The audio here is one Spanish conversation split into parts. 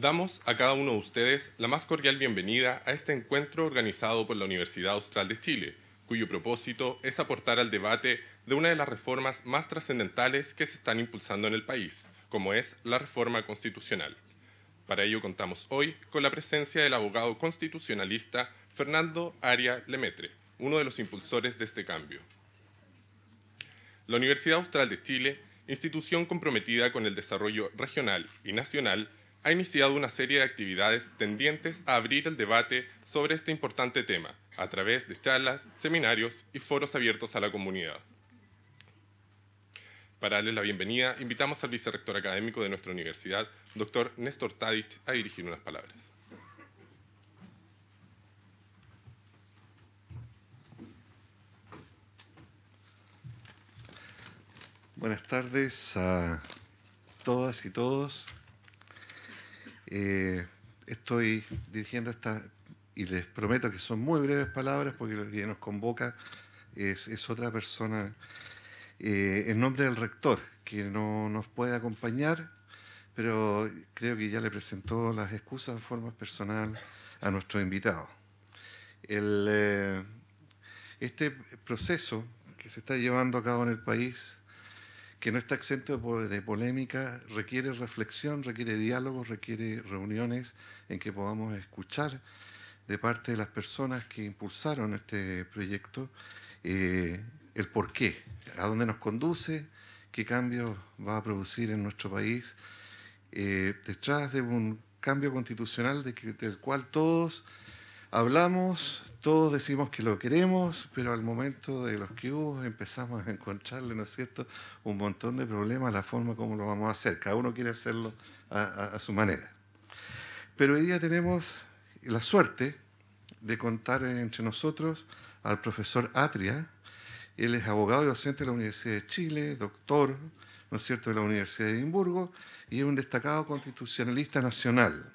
Damos a cada uno de ustedes la más cordial bienvenida a este encuentro organizado por la Universidad Austral de Chile, cuyo propósito es aportar al debate de una de las reformas más trascendentales que se están impulsando en el país, como es la reforma constitucional. Para ello contamos hoy con la presencia del abogado constitucionalista Fernando Aria Lemetre, uno de los impulsores de este cambio. La Universidad Austral de Chile, institución comprometida con el desarrollo regional y nacional, ha iniciado una serie de actividades tendientes a abrir el debate sobre este importante tema a través de charlas, seminarios y foros abiertos a la comunidad. Para darles la bienvenida, invitamos al vicerrector académico de nuestra universidad, doctor Néstor Tadich, a dirigir unas palabras. Buenas tardes a todas y todos. Eh, estoy dirigiendo esta, y les prometo que son muy breves palabras porque lo que nos convoca es, otra persona eh, en nombre del rector que no nos puede acompañar, pero creo que ya le presentó las excusas de forma personal a nuestro invitado. Eh, este proceso que se está llevando a cabo en el país que no está exento de polémica, requiere reflexión, requiere diálogo, requiere reuniones en que podamos escuchar de parte de las personas que impulsaron este proyecto eh, el por qué, a dónde nos conduce, qué cambios va a producir en nuestro país, eh, detrás de un cambio constitucional del cual todos hablamos, todos decimos que lo queremos, pero al momento de los que hubo empezamos a encontrarle, ¿no es cierto?, un montón de problemas a la forma como lo vamos a hacer. Cada uno quiere hacerlo a, su manera. Pero hoy día tenemos la suerte de contar entre nosotros al profesor Atria. Él es abogado y docente de la Universidad de Chile, doctor, ¿no es cierto?, de la Universidad de Edimburgo y es un destacado constitucionalista nacional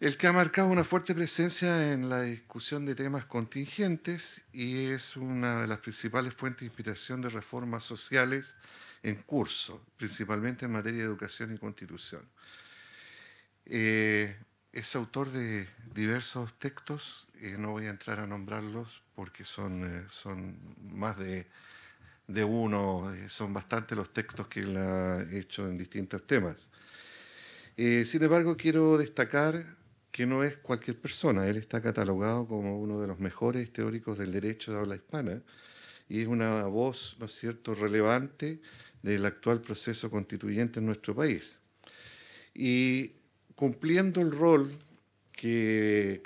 el que ha marcado una fuerte presencia en la discusión de temas contingentes y es una de las principales fuentes de inspiración de reformas sociales en curso, principalmente en materia de educación y constitución. Eh, es autor de diversos textos, eh, no voy a entrar a nombrarlos porque son, eh, son más de, de uno, son bastantes los textos que él ha hecho en distintos temas. sin embargo, quiero destacar que no es cualquier persona. Él está catalogado como uno de los mejores teóricos del derecho de habla hispana y es una voz, ¿no es cierto?, relevante del actual proceso constituyente en nuestro país. Y cumpliendo el rol que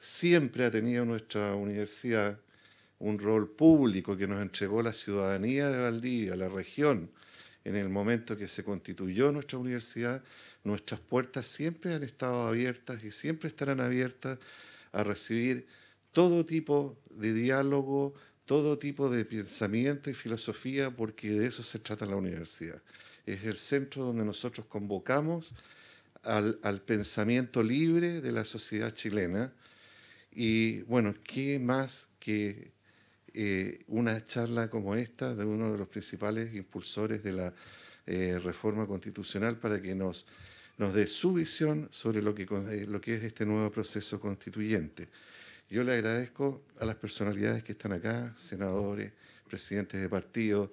siempre ha tenido nuestra universidad, un rol público que nos entregó la ciudadanía de Valdivia, la región, en el momento que se constituyó nuestra universidad, nuestras puertas siempre han estado abiertas y siempre estarán abiertas a recibir todo tipo de diálogo, todo tipo de pensamiento y filosofía, porque de eso se trata la universidad. Es el centro donde nosotros convocamos al, al pensamiento libre de la sociedad chilena. Y bueno, ¿qué más que eh, una charla como esta de uno de los principales impulsores de la eh, reforma constitucional para que nos, nos dé su visión sobre lo que, eh, lo que es este nuevo proceso constituyente. Yo le agradezco a las personalidades que están acá, senadores, presidentes de partidos,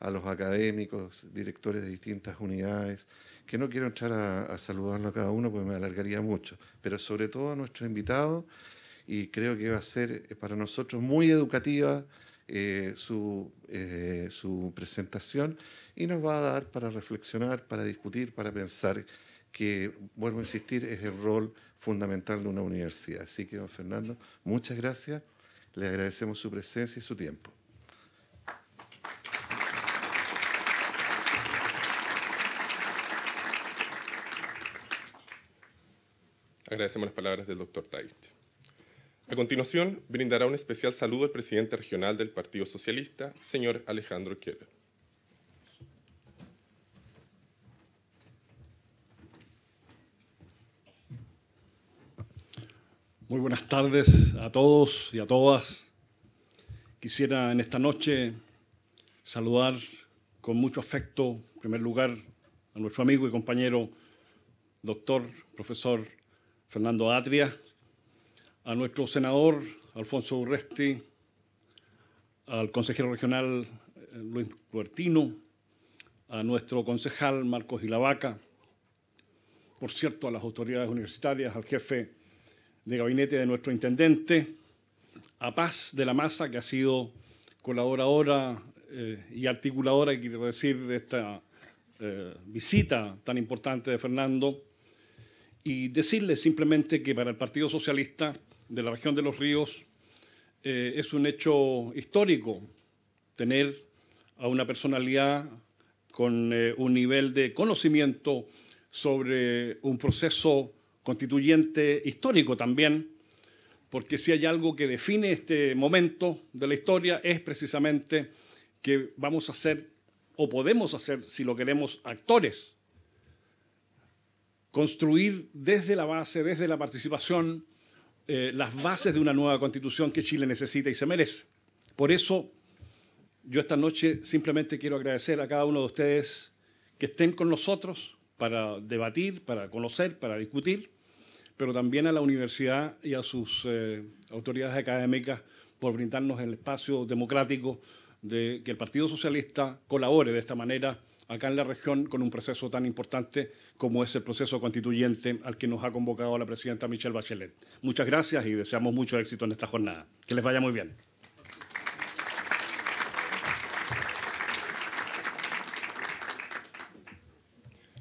a los académicos, directores de distintas unidades, que no quiero entrar a, a saludarlo a cada uno porque me alargaría mucho, pero sobre todo a nuestro invitado, y creo que va a ser eh, para nosotros muy educativa eh, su, eh, su presentación y nos va a dar para reflexionar, para discutir, para pensar que, vuelvo a insistir, es el rol fundamental de una universidad. Así que, don Fernando, muchas gracias. Le agradecemos su presencia y su tiempo. Agradecemos las palabras del doctor Tait. A continuación, brindará un especial saludo el presidente regional del Partido Socialista, señor Alejandro Keller. Muy buenas tardes a todos y a todas. Quisiera en esta noche saludar con mucho afecto, en primer lugar, a nuestro amigo y compañero, doctor, profesor Fernando Atria, a nuestro senador Alfonso Urresti, al consejero regional eh, Luis Cuertino, a nuestro concejal Marcos Gilavaca, por cierto, a las autoridades universitarias, al jefe de gabinete de nuestro intendente, a Paz de la Masa, que ha sido colaboradora eh, y articuladora, quiero decir, de esta eh, visita tan importante de Fernando, y decirle simplemente que para el Partido Socialista de la región de los ríos eh, es un hecho histórico tener a una personalidad con eh, un nivel de conocimiento sobre un proceso constituyente histórico también, porque si hay algo que define este momento de la historia es precisamente que vamos a ser, o podemos hacer, si lo queremos, actores, construir desde la base, desde la participación, eh, las bases de una nueva constitución que Chile necesita y se merece. Por eso, yo esta noche simplemente quiero agradecer a cada uno de ustedes que estén con nosotros para debatir, para conocer, para discutir, pero también a la universidad y a sus eh, autoridades académicas por brindarnos el espacio democrático de que el Partido Socialista colabore de esta manera acá en la región con un proceso tan importante como es el proceso constituyente al que nos ha convocado la presidenta Michelle Bachelet. Muchas gracias y deseamos mucho éxito en esta jornada. Que les vaya muy bien.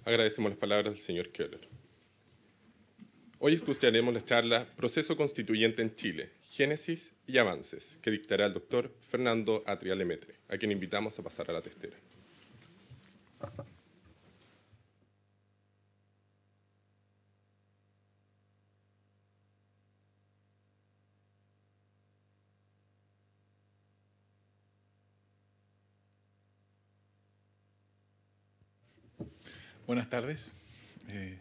Agradecemos las palabras del señor Keller. Hoy escucharemos la charla Proceso Constituyente en Chile, Génesis y Avances, que dictará el doctor Fernando Atria Lemetre, a quien invitamos a pasar a la testera. Buenas tardes. Eh,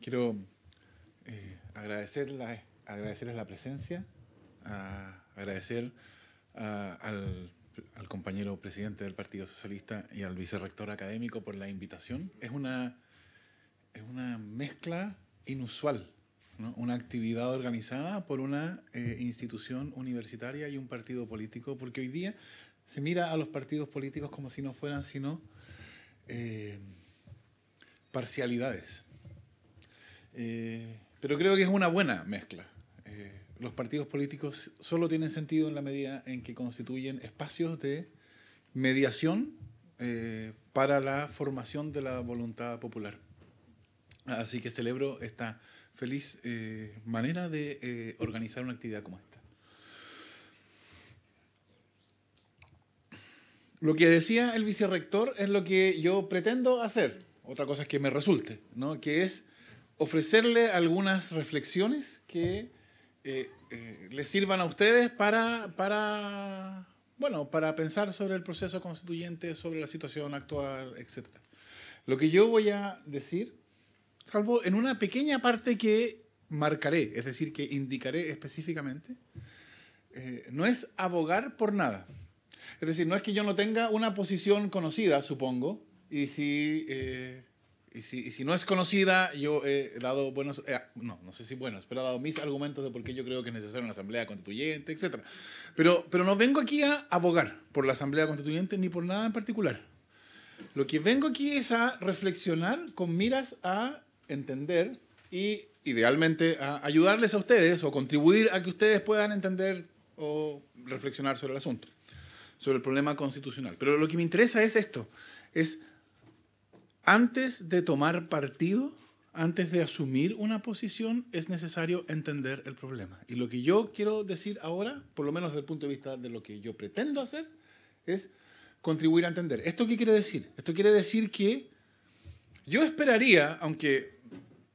quiero eh, agradecerles la presencia, agradecer al al compañero presidente del Partido Socialista y al vicerrector académico por la invitación. Es una, es una mezcla inusual, una actividad organizada por una eh, institución universitaria y un partido político, porque hoy día se mira a los partidos políticos como si no fueran sino eh, parcialidades. Eh, pero creo que es una buena mezcla los partidos políticos solo tienen sentido en la medida en que constituyen espacios de mediación eh, para la formación de la voluntad popular. Así que celebro esta feliz eh, manera de eh, organizar una actividad como esta. Lo que decía el vicerrector es lo que yo pretendo hacer, otra cosa es que me resulte, ¿no? que es ofrecerle algunas reflexiones que eh, eh, les sirvan a ustedes para, bueno, para pensar sobre el proceso constituyente, sobre la situación actual, etc. Lo que yo voy a decir, salvo en una pequeña parte que marcaré, es decir, que indicaré específicamente, eh, no es abogar por nada. Es decir, no es que yo no tenga una posición conocida, supongo, y si eh, y si, no es conocida, yo he dado buenos, eh, no, no sé si buenos, pero he dado mis argumentos de por qué yo creo que es necesaria una asamblea constituyente, etc. Pero, pero no vengo aquí a abogar por la asamblea constituyente ni por nada en particular. Lo que vengo aquí es a reflexionar con miras a entender y idealmente a ayudarles a ustedes o contribuir a que ustedes puedan entender o reflexionar sobre el asunto, sobre el problema constitucional. Pero lo que me interesa es esto, es antes de tomar partido, antes de asumir una posición, es necesario entender el problema. Y lo que yo quiero decir ahora, por lo menos desde el punto de vista de lo que yo pretendo hacer, es contribuir a entender. ¿Esto qué quiere decir? Esto quiere decir que yo esperaría, aunque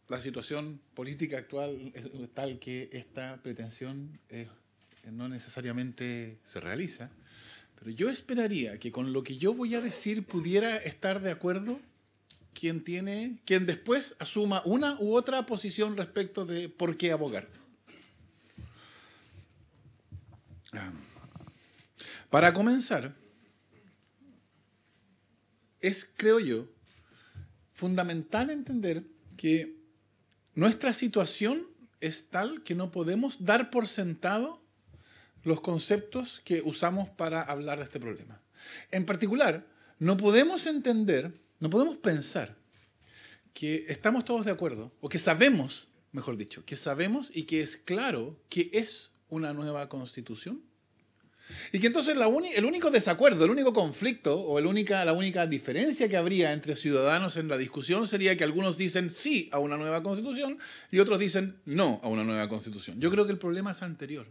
la situación política actual es tal que esta pretensión no necesariamente se realiza, pero yo esperaría que con lo que yo voy a decir pudiera estar de acuerdo quien tiene, después asuma una u otra posición respecto de por qué abogar. Ah. Para comenzar, es, creo yo, fundamental entender que nuestra situación es tal que no podemos dar por sentado los conceptos que usamos para hablar de este problema. En particular, no podemos entender no podemos pensar que estamos todos de acuerdo, o que sabemos, mejor dicho, que sabemos y que es claro que es una nueva constitución. Y que entonces el único desacuerdo, el único conflicto o la única diferencia que habría entre ciudadanos en la discusión sería que algunos dicen sí a una nueva constitución y otros dicen no a una nueva constitución. Yo creo que el problema es anterior.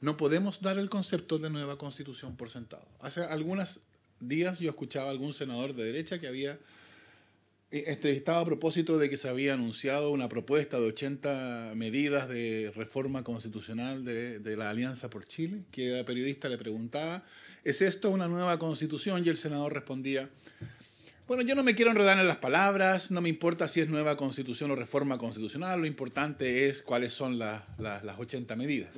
No podemos dar el concepto de nueva constitución por sentado. Hace algunas días yo escuchaba a algún senador de derecha que había entrevistado eh, este, a propósito de que se había anunciado una propuesta de 80 medidas de reforma constitucional de, la Alianza por Chile, que la periodista le preguntaba, ¿es esto una nueva constitución? Y el senador respondía, bueno, yo no me quiero enredar en las palabras, no me importa si es nueva constitución o reforma constitucional, lo importante es cuáles son las 80 medidas.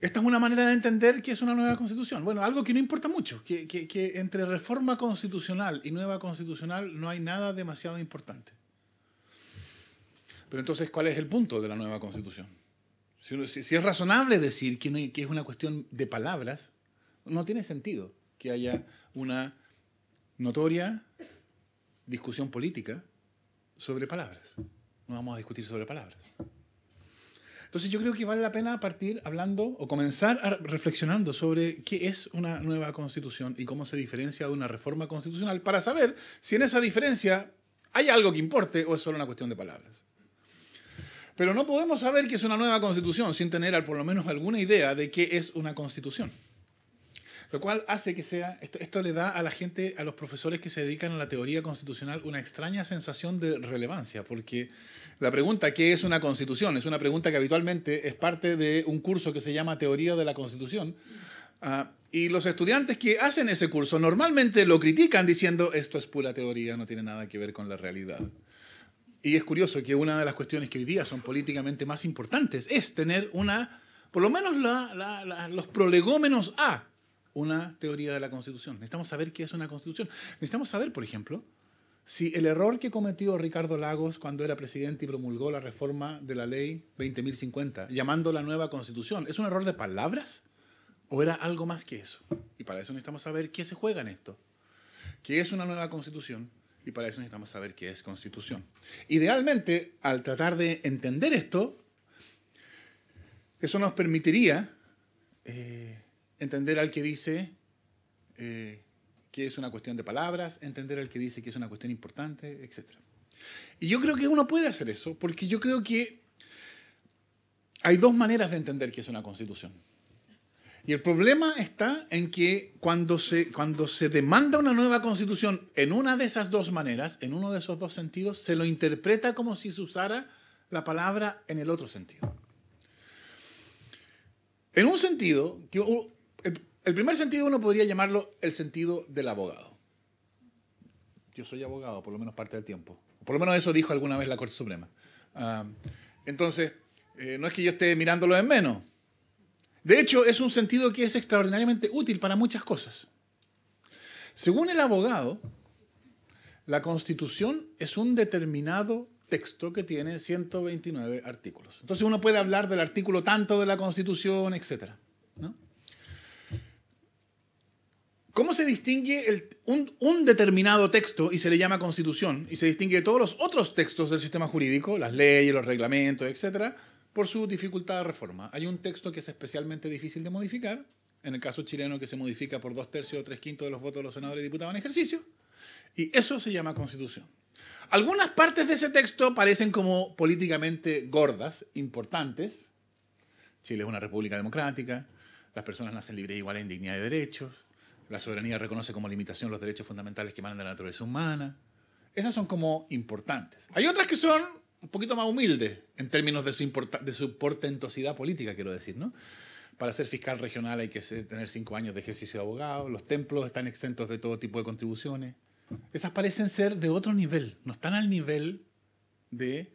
Esta es una manera de entender que es una nueva constitución. Bueno, algo que no importa mucho, que, entre reforma constitucional y nueva constitucional no hay nada demasiado importante. Pero entonces, ¿cuál es el punto de la nueva constitución? Si, es razonable decir que, que es una cuestión de palabras, no tiene sentido que haya una notoria discusión política sobre palabras. No vamos a discutir sobre palabras. Entonces yo creo que vale la pena partir hablando o comenzar reflexionando sobre qué es una nueva constitución y cómo se diferencia de una reforma constitucional para saber si en esa diferencia hay algo que importe o es solo una cuestión de palabras. Pero no podemos saber qué es una nueva constitución sin tener al, por lo menos alguna idea de qué es una constitución. Lo cual hace que sea, esto, le da a la gente, a los profesores que se dedican a la teoría constitucional, una extraña sensación de relevancia, porque la pregunta ¿qué es una constitución? Es una pregunta que habitualmente es parte de un curso que se llama Teoría de la Constitución. Ah, y los estudiantes que hacen ese curso normalmente lo critican diciendo esto es pura teoría, no tiene nada que ver con la realidad. Y es curioso que una de las cuestiones que hoy día son políticamente más importantes es tener una, por lo menos los prolegómenos a una teoría de la Constitución. Necesitamos saber qué es una Constitución. Necesitamos saber, por ejemplo, si el error que cometió Ricardo Lagos cuando era presidente y promulgó la reforma de la ley 20.050, llamando la nueva Constitución, ¿es un error de palabras o era algo más que eso? Y para eso necesitamos saber qué se juega en esto. ¿Qué es una nueva Constitución? Y para eso necesitamos saber qué es Constitución. Idealmente, al tratar de entender esto, eso nos permitiría... Eh, entender al que dice eh, que es una cuestión de palabras, entender al que dice que es una cuestión importante, etc. Y yo creo que uno puede hacer eso, porque yo creo que hay dos maneras de entender que es una constitución. Y el problema está en que cuando se, cuando se demanda una nueva constitución en una de esas dos maneras, en uno de esos dos sentidos, se lo interpreta como si se usara la palabra en el otro sentido. En un sentido, que el, primer sentido uno podría llamarlo el sentido del abogado. Yo soy abogado, por lo menos parte del tiempo. Por lo menos eso dijo alguna vez la Corte Suprema. Ah, entonces, eh, no es que yo esté mirándolo en menos. De hecho, es un sentido que es extraordinariamente útil para muchas cosas. Según el abogado, la Constitución es un determinado texto que tiene 129 artículos. Entonces uno puede hablar del artículo tanto de la Constitución, etc. ¿no? ¿Cómo se distingue un, determinado texto y se le llama constitución y se distingue de todos los otros textos del sistema jurídico, las leyes, los reglamentos, etcétera, por su dificultad de reforma? Hay un texto que es especialmente difícil de modificar, en el caso chileno que se modifica por dos tercios o tres quintos de los votos de los senadores y diputados en ejercicio, y eso se llama constitución. Algunas partes de ese texto parecen como políticamente gordas, importantes. Chile es una república democrática, las personas nacen libres, iguales en dignidad de derechos la soberanía reconoce como limitación los derechos fundamentales que emanan de la naturaleza humana. Esas son como importantes. Hay otras que son un poquito más humildes en términos de su, de su portentosidad política, quiero decir, ¿no? Para ser fiscal regional hay que tener cinco años de ejercicio de abogado, los templos están exentos de todo tipo de contribuciones. Esas parecen ser de otro nivel, no están al nivel de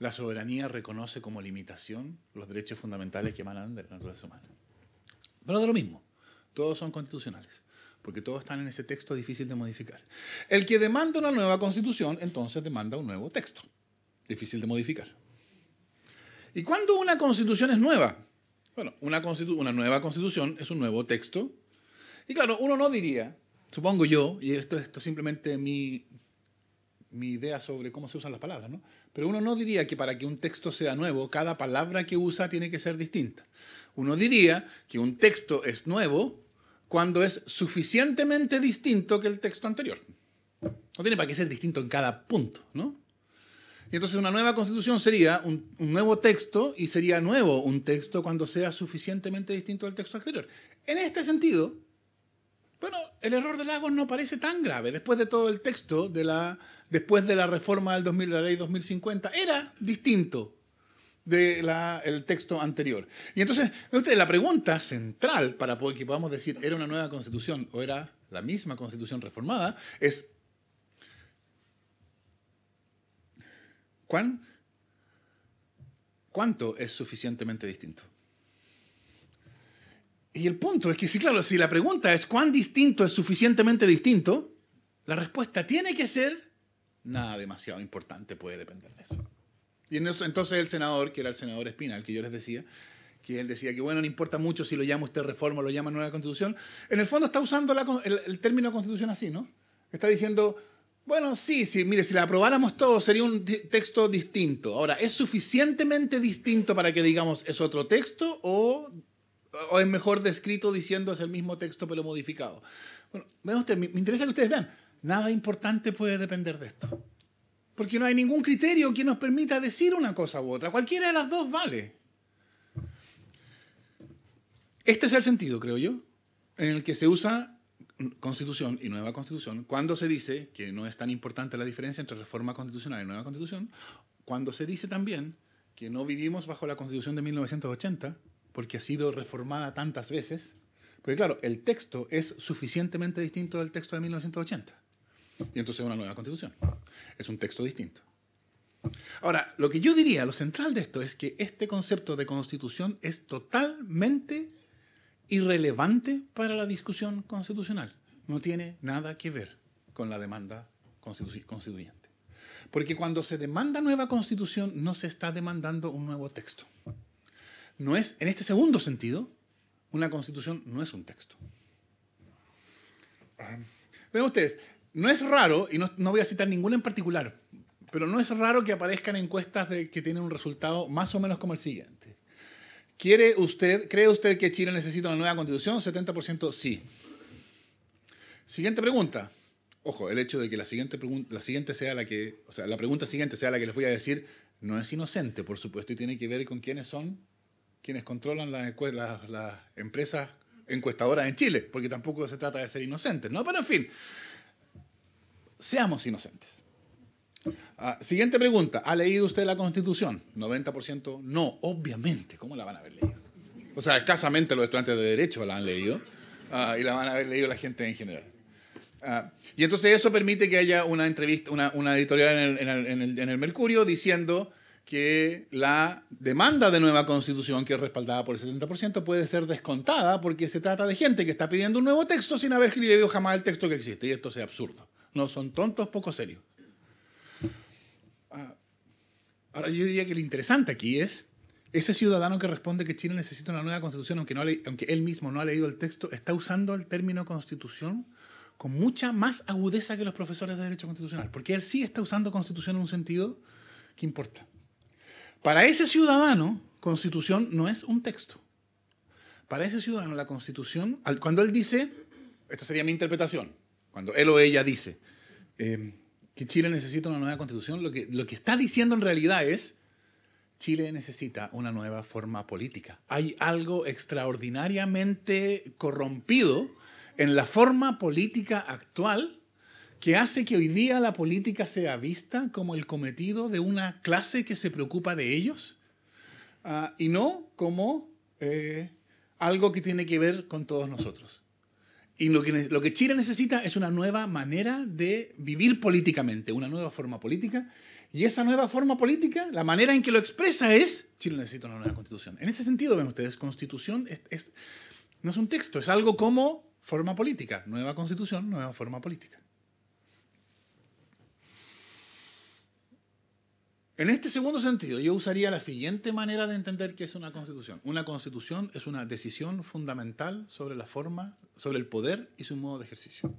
la soberanía reconoce como limitación los derechos fundamentales que emanan de la naturaleza humana. Pero de lo mismo, todos son constitucionales porque todos están en ese texto difícil de modificar. El que demanda una nueva constitución, entonces demanda un nuevo texto, difícil de modificar. ¿Y cuándo una constitución es nueva? Bueno, una, nueva constitución es un nuevo texto. Y claro, uno no diría, supongo yo, y esto, es simplemente mi, mi idea sobre cómo se usan las palabras, ¿no? Pero uno no diría que para que un texto sea nuevo, cada palabra que usa tiene que ser distinta. Uno diría que un texto es nuevo cuando es suficientemente distinto que el texto anterior. No tiene para qué ser distinto en cada punto, ¿no? Y entonces una nueva constitución sería un, nuevo texto y sería nuevo un texto cuando sea suficientemente distinto del texto anterior. En este sentido, bueno, el error de Lagos no parece tan grave. Después de todo el texto, de la, después de la reforma del 2000, la ley 2050, era distinto del texto anterior. Y entonces, la pregunta central para que podamos decir era una nueva constitución o era la misma constitución reformada es, ¿cuán, ¿cuánto es suficientemente distinto? Y el punto es que, sí, claro, si la pregunta es cuán distinto es suficientemente distinto, la respuesta tiene que ser nada demasiado importante puede depender de eso. Y entonces el senador, que era el senador Espinal, que yo les decía, que él decía que bueno, no importa mucho si lo llama usted reforma o lo llama nueva constitución, en el fondo está usando el, término constitución así, ¿no? Está diciendo, bueno, sí, sí, mire, si la aprobáramos todos sería un texto distinto. Ahora, ¿es suficientemente distinto para que digamos es otro texto o, es mejor descrito diciendo es el mismo texto pero modificado? Bueno, vean me, me interesa que ustedes vean, nada importante puede depender de esto. Porque no hay ningún criterio que nos permita decir una cosa u otra. Cualquiera de las dos vale. Este es el sentido, creo yo, en el que se usa constitución y nueva constitución cuando se dice que no es tan importante la diferencia entre reforma constitucional y nueva constitución, cuando se dice también que no vivimos bajo la constitución de 1980 porque ha sido reformada tantas veces, porque claro, el texto es suficientemente distinto del texto de 1980 y entonces una nueva constitución. Es un texto distinto. Ahora, lo que yo diría, lo central de esto es que este concepto de constitución es totalmente irrelevante para la discusión constitucional. No tiene nada que ver con la demanda constituyente. Porque cuando se demanda nueva constitución, no se está demandando un nuevo texto. No es, en este segundo sentido, una constitución no es un texto. Vean ustedes, no es raro, y no, voy a citar ninguna en particular, pero no es raro que aparezcan encuestas de, que tienen un resultado más o menos como el siguiente. ¿Cree usted que Chile necesita una nueva constitución? 70% sí. Siguiente pregunta. Ojo, el hecho de que la siguiente, siguiente sea la que, o sea, la pregunta siguiente sea la que les voy a decir, no es inocente, por supuesto, y tiene que ver con quiénes son quienes controlan las, las empresas encuestadoras en Chile, porque tampoco se trata de ser inocentes, ¿no? Pero en fin, seamos inocentes. Ah, siguiente pregunta. ¿Ha leído usted la Constitución? 90% no, obviamente. ¿Cómo la van a haber leído? O sea, escasamente los estudiantes de Derecho la han leído ah, y la van a haber leído la gente en general. Ah, y entonces eso permite que haya una entrevista, una, editorial en el, en el, Mercurio diciendo que la demanda de nueva constitución, que es respaldada por el 70%, puede ser descontada porque se trata de gente que está pidiendo un nuevo texto sin haber leído jamás el texto que existe. Y esto es absurdo. No son tontos, poco serios. Ah, ahora, yo diría que lo interesante aquí es, ese ciudadano que responde que Chile necesita una nueva constitución, aunque, aunque él mismo no ha leído el texto, está usando el término constitución con mucha más agudeza que los profesores de derecho constitucional, porque él sí está usando constitución en un sentido que importa. Para ese ciudadano, constitución no es un texto. Para ese ciudadano, la constitución, cuando él dice, esta sería mi interpretación, cuando él o ella dice em, que Chile necesita una nueva constitución, lo que, lo que está diciendo en realidad es, Chile necesita una nueva forma política. Hay algo extraordinariamente corrompido en la forma política actual que hace que hoy día la política sea vista como el cometido de una clase que se preocupa de ellos ah, y no como eh, algo que tiene que ver con todos nosotros. Y lo que, lo que Chile necesita es una nueva manera de vivir políticamente, una nueva forma política. Y esa nueva forma política, la manera en que lo expresa es, Chile necesita una nueva constitución. En ese sentido, ven ustedes, constitución no es un texto, es algo como forma política, nueva constitución, nueva forma política. En este segundo sentido, yo usaría la siguiente manera de entender qué es una constitución. Una constitución es una decisión fundamental sobre la forma, sobre el poder y su modo de ejercicio.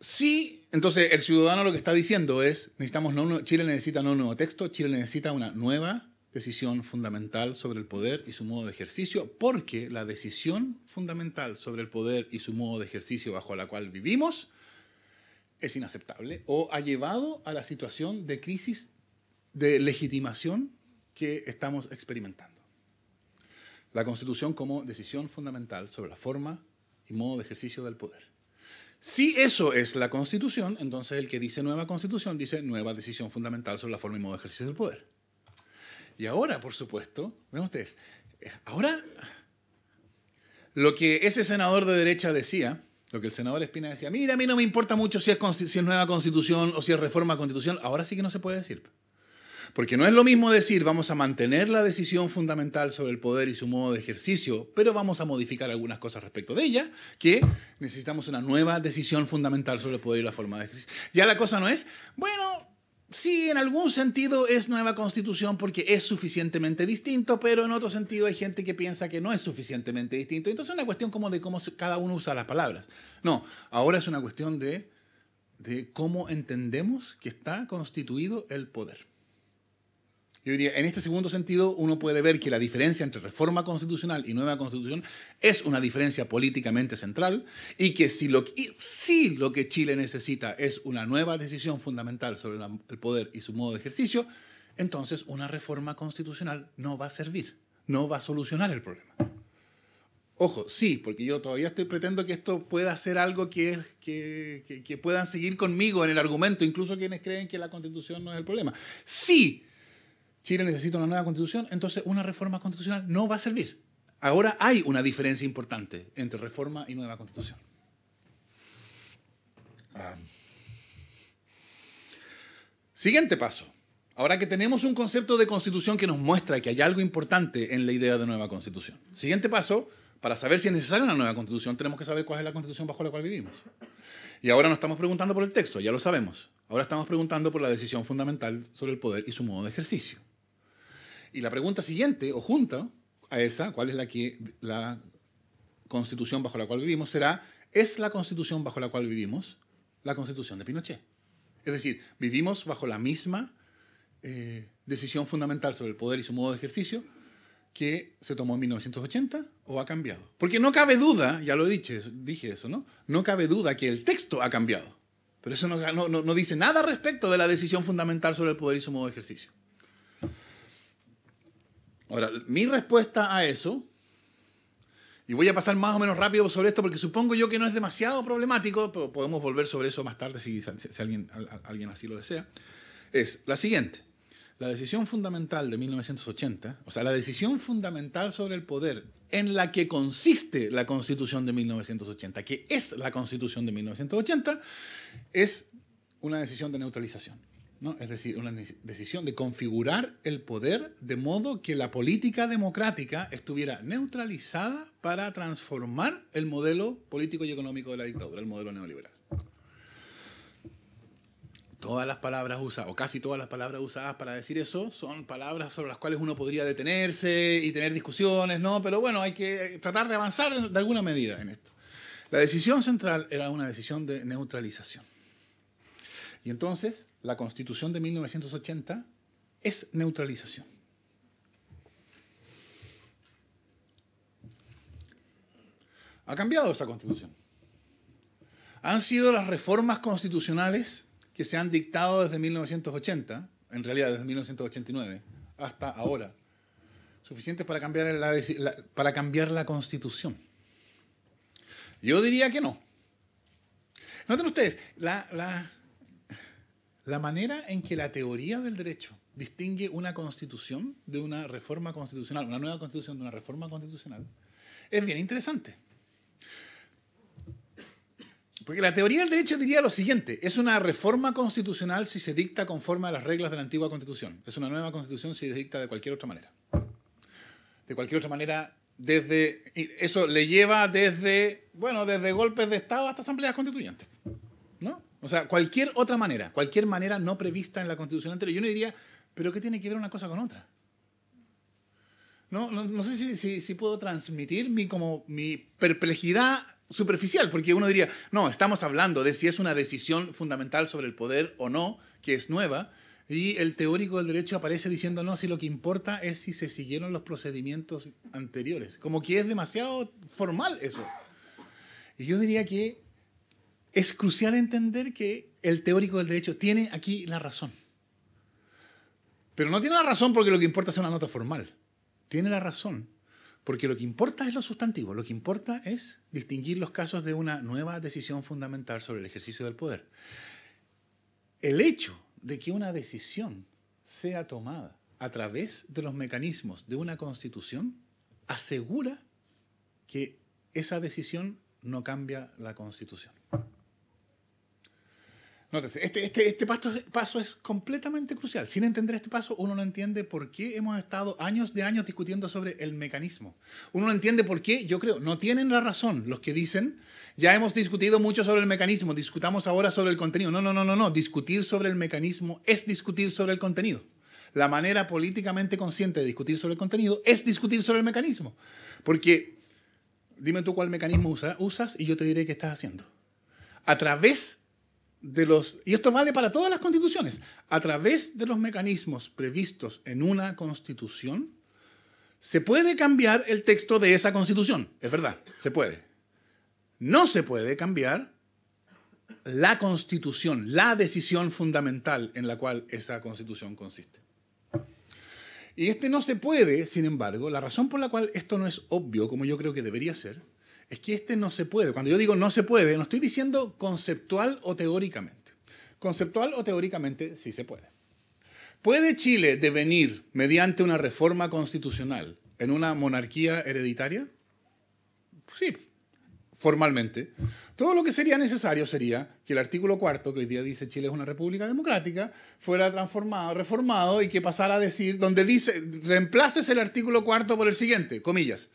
Sí, entonces el ciudadano lo que está diciendo es, necesitamos Chile necesita no un nuevo texto, Chile necesita una nueva decisión fundamental sobre el poder y su modo de ejercicio, porque la decisión fundamental sobre el poder y su modo de ejercicio bajo la cual vivimos es inaceptable o ha llevado a la situación de crisis de legitimación que estamos experimentando. La Constitución como decisión fundamental sobre la forma y modo de ejercicio del poder. Si eso es la Constitución, entonces el que dice nueva Constitución dice nueva decisión fundamental sobre la forma y modo de ejercicio del poder. Y ahora, por supuesto, vean ustedes, eh, ahora lo que ese senador de derecha decía, lo que el senador Espina decía, mira, a mí no me importa mucho si es, nueva constitución o si es reforma constitución. ahora sí que no se puede decir. Porque no es lo mismo decir vamos a mantener la decisión fundamental sobre el poder y su modo de ejercicio, pero vamos a modificar algunas cosas respecto de ella, que necesitamos una nueva decisión fundamental sobre el poder y la forma de ejercicio. Ya la cosa no es, bueno, sí, en algún sentido es nueva constitución porque es suficientemente distinto, pero en otro sentido hay gente que piensa que no es suficientemente distinto. Entonces es una cuestión como de cómo cada uno usa las palabras. No, ahora es una cuestión de, de cómo entendemos que está constituido el poder. Yo diría, en este segundo sentido, uno puede ver que la diferencia entre reforma constitucional y nueva constitución es una diferencia políticamente central y que si lo, si lo que Chile necesita es una nueva decisión fundamental sobre el poder y su modo de ejercicio, entonces una reforma constitucional no va a servir, no va a solucionar el problema. Ojo, sí, porque yo todavía estoy pretendo que esto pueda ser algo que, que, que, puedan seguir conmigo en el argumento, incluso quienes creen que la constitución no es el problema. Sí, Chile necesita una nueva constitución, entonces una reforma constitucional no va a servir. Ahora hay una diferencia importante entre reforma y nueva constitución. Ah. Siguiente paso. Ahora que tenemos un concepto de constitución que nos muestra que hay algo importante en la idea de nueva constitución. Siguiente paso, para saber si es necesaria una nueva constitución, tenemos que saber cuál es la constitución bajo la cual vivimos. Y ahora no estamos preguntando por el texto, ya lo sabemos. Ahora estamos preguntando por la decisión fundamental sobre el poder y su modo de ejercicio. Y la pregunta siguiente, o junta a esa, cuál es la, que, la constitución bajo la cual vivimos, será, ¿es la constitución bajo la cual vivimos la constitución de Pinochet? Es decir, ¿vivimos bajo la misma eh, decisión fundamental sobre el poder y su modo de ejercicio que se tomó en 1980 o ha cambiado? Porque no cabe duda, ya lo dije, dije eso, ¿no? No cabe duda que el texto ha cambiado. Pero eso no dice nada respecto de la decisión fundamental sobre el poder y su modo de ejercicio. Ahora, mi respuesta a eso, y voy a pasar más o menos rápido sobre esto porque supongo yo que no es demasiado problemático, pero podemos volver sobre eso más tarde si, alguien, alguien así lo desea, es la siguiente. La decisión fundamental de 1980, o sea, la decisión fundamental sobre el poder en la que consiste la constitución de 1980, que es la constitución de 1980, es una decisión de neutralización es decir, una decisión de configurar el poder de modo que la política democrática estuviera neutralizada para transformar el modelo político y económico de la dictadura, el modelo neoliberal. Todas las palabras usadas, o casi todas las palabras usadas para decir eso, son palabras sobre las cuales uno podría detenerse y tener discusiones, ¿no? Pero bueno, hay que eh, tratar de avanzar de alguna medida en esto. La decisión central era una decisión de neutralización. Y entonces la constitución de 1980 es neutralización. Ha cambiado esa constitución. Han sido las reformas constitucionales que se han dictado desde 1980, en realidad desde 1989 hasta ahora, suficientes para cambiar la, constitución. Yo diría que no. Noten ustedes, la, la, la manera en que la teoría del derecho distingue una constitución de una reforma constitucional, una nueva constitución de una reforma constitucional, es bien interesante. Porque la teoría del derecho diría lo siguiente, es una reforma constitucional si se dicta conforme a las reglas de la antigua constitución, es una nueva constitución si se dicta de cualquier otra manera. De cualquier otra manera, desde eso le lleva desde, bueno, desde golpes de Estado hasta asambleas constituyentes. ¿No? O sea, cualquier otra manera, cualquier manera no prevista en la Constitución anterior. Yo no diría, pero ¿qué tiene que ver una cosa con otra? No, no, sé si, si, si, puedo transmitir mi, como, mi perplejidad superficial, porque uno diría, no, estamos hablando de si es una decisión fundamental sobre el poder o no, que es nueva, y el teórico del derecho aparece diciendo, no, si lo que importa es si se siguieron los procedimientos anteriores. Como que es demasiado formal eso. Y yo diría que es crucial entender que el teórico del derecho tiene aquí la razón. Pero no tiene la razón porque lo que importa es una nota formal. Tiene la razón porque lo que importa es lo sustantivo, lo que importa es distinguir los casos de una nueva decisión fundamental sobre el ejercicio del poder. El hecho de que una decisión sea tomada a través de los mecanismos de una constitución asegura que esa decisión no cambia la constitución este, este, este paso, es completamente crucial. Sin entender este paso, uno no entiende por qué hemos estado años de años discutiendo sobre el mecanismo. Uno no entiende por qué, yo creo, no tienen la razón los que dicen, ya hemos discutido mucho sobre el mecanismo, discutamos ahora sobre el contenido. No, no, no, no, no. Discutir sobre el mecanismo es discutir sobre el contenido. La manera políticamente consciente de discutir sobre el contenido es discutir sobre el mecanismo. Porque dime tú cuál mecanismo usas y yo te diré qué estás haciendo. A través y esto vale para todas las constituciones, a través de los mecanismos previstos en una constitución, se puede cambiar el texto de esa constitución, es verdad, se puede. No se puede cambiar la constitución, la decisión fundamental en la cual esa constitución consiste. Y este no se puede, sin embargo, la razón por la cual esto no es obvio, como yo creo que debería ser, es que este no se puede. Cuando yo digo no se puede, no estoy diciendo conceptual o teóricamente. Conceptual o teóricamente sí se puede. ¿Puede Chile devenir, mediante una reforma constitucional, en una monarquía hereditaria? Sí, formalmente. Todo lo que sería necesario sería que el artículo cuarto, que hoy día dice Chile es una república democrática, fuera transformado, reformado y que pasara a decir, donde dice, reemplaces el artículo cuarto por el siguiente, comillas,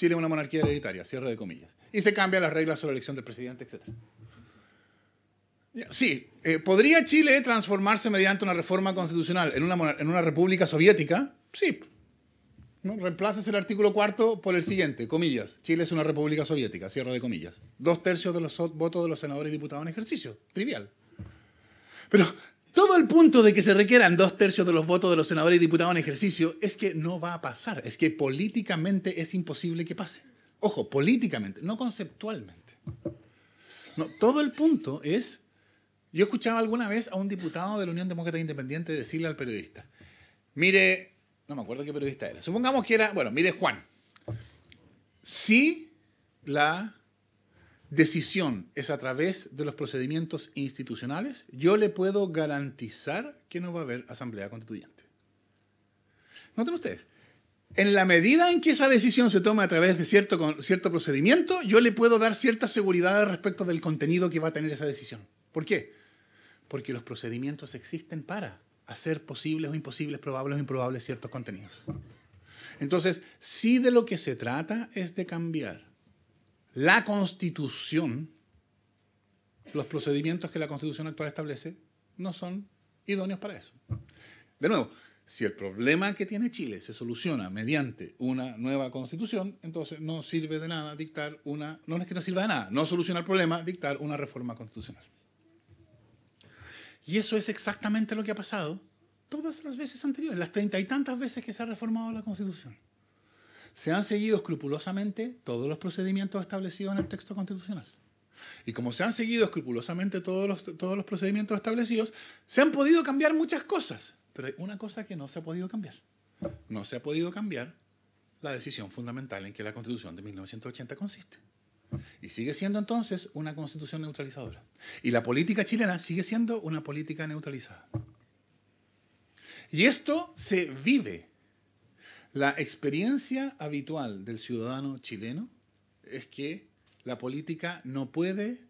Chile es una monarquía hereditaria, cierre de comillas. Y se cambian las reglas sobre la elección del presidente, etc. Sí, eh, ¿podría Chile transformarse mediante una reforma constitucional en una, en una república soviética? Sí. ¿No? Reemplazas el artículo cuarto por el siguiente, comillas. Chile es una república soviética, cierre de comillas. Dos tercios de los votos de los senadores y diputados en ejercicio. Trivial. Pero todo el punto de que se requieran dos tercios de los votos de los senadores y diputados en ejercicio es que no va a pasar, es que políticamente es imposible que pase. Ojo, políticamente, no conceptualmente. No, todo el punto es, yo escuchaba alguna vez a un diputado de la Unión Demócrata Independiente decirle al periodista, mire, no me acuerdo qué periodista era, supongamos que era, bueno, mire Juan, si la decisión es a través de los procedimientos institucionales, yo le puedo garantizar que no va a haber asamblea constituyente. Noten ustedes, en la medida en que esa decisión se toma a través de cierto, cierto procedimiento, yo le puedo dar cierta seguridad respecto del contenido que va a tener esa decisión. ¿Por qué? Porque los procedimientos existen para hacer posibles o imposibles, probables o improbables ciertos contenidos. Entonces, si de lo que se trata es de cambiar la constitución, los procedimientos que la constitución actual establece, no son idóneos para eso. De nuevo, si el problema que tiene Chile se soluciona mediante una nueva constitución, entonces no sirve de nada dictar una, no es que no sirva de nada, no soluciona el problema dictar una reforma constitucional. Y eso es exactamente lo que ha pasado todas las veces anteriores, las treinta y tantas veces que se ha reformado la constitución se han seguido escrupulosamente todos los procedimientos establecidos en el texto constitucional. Y como se han seguido escrupulosamente todos los, todos los procedimientos establecidos, se han podido cambiar muchas cosas. Pero hay una cosa que no se ha podido cambiar. No se ha podido cambiar la decisión fundamental en que la Constitución de 1980 consiste. Y sigue siendo entonces una constitución neutralizadora. Y la política chilena sigue siendo una política neutralizada. Y esto se vive la experiencia habitual del ciudadano chileno es que la política no puede,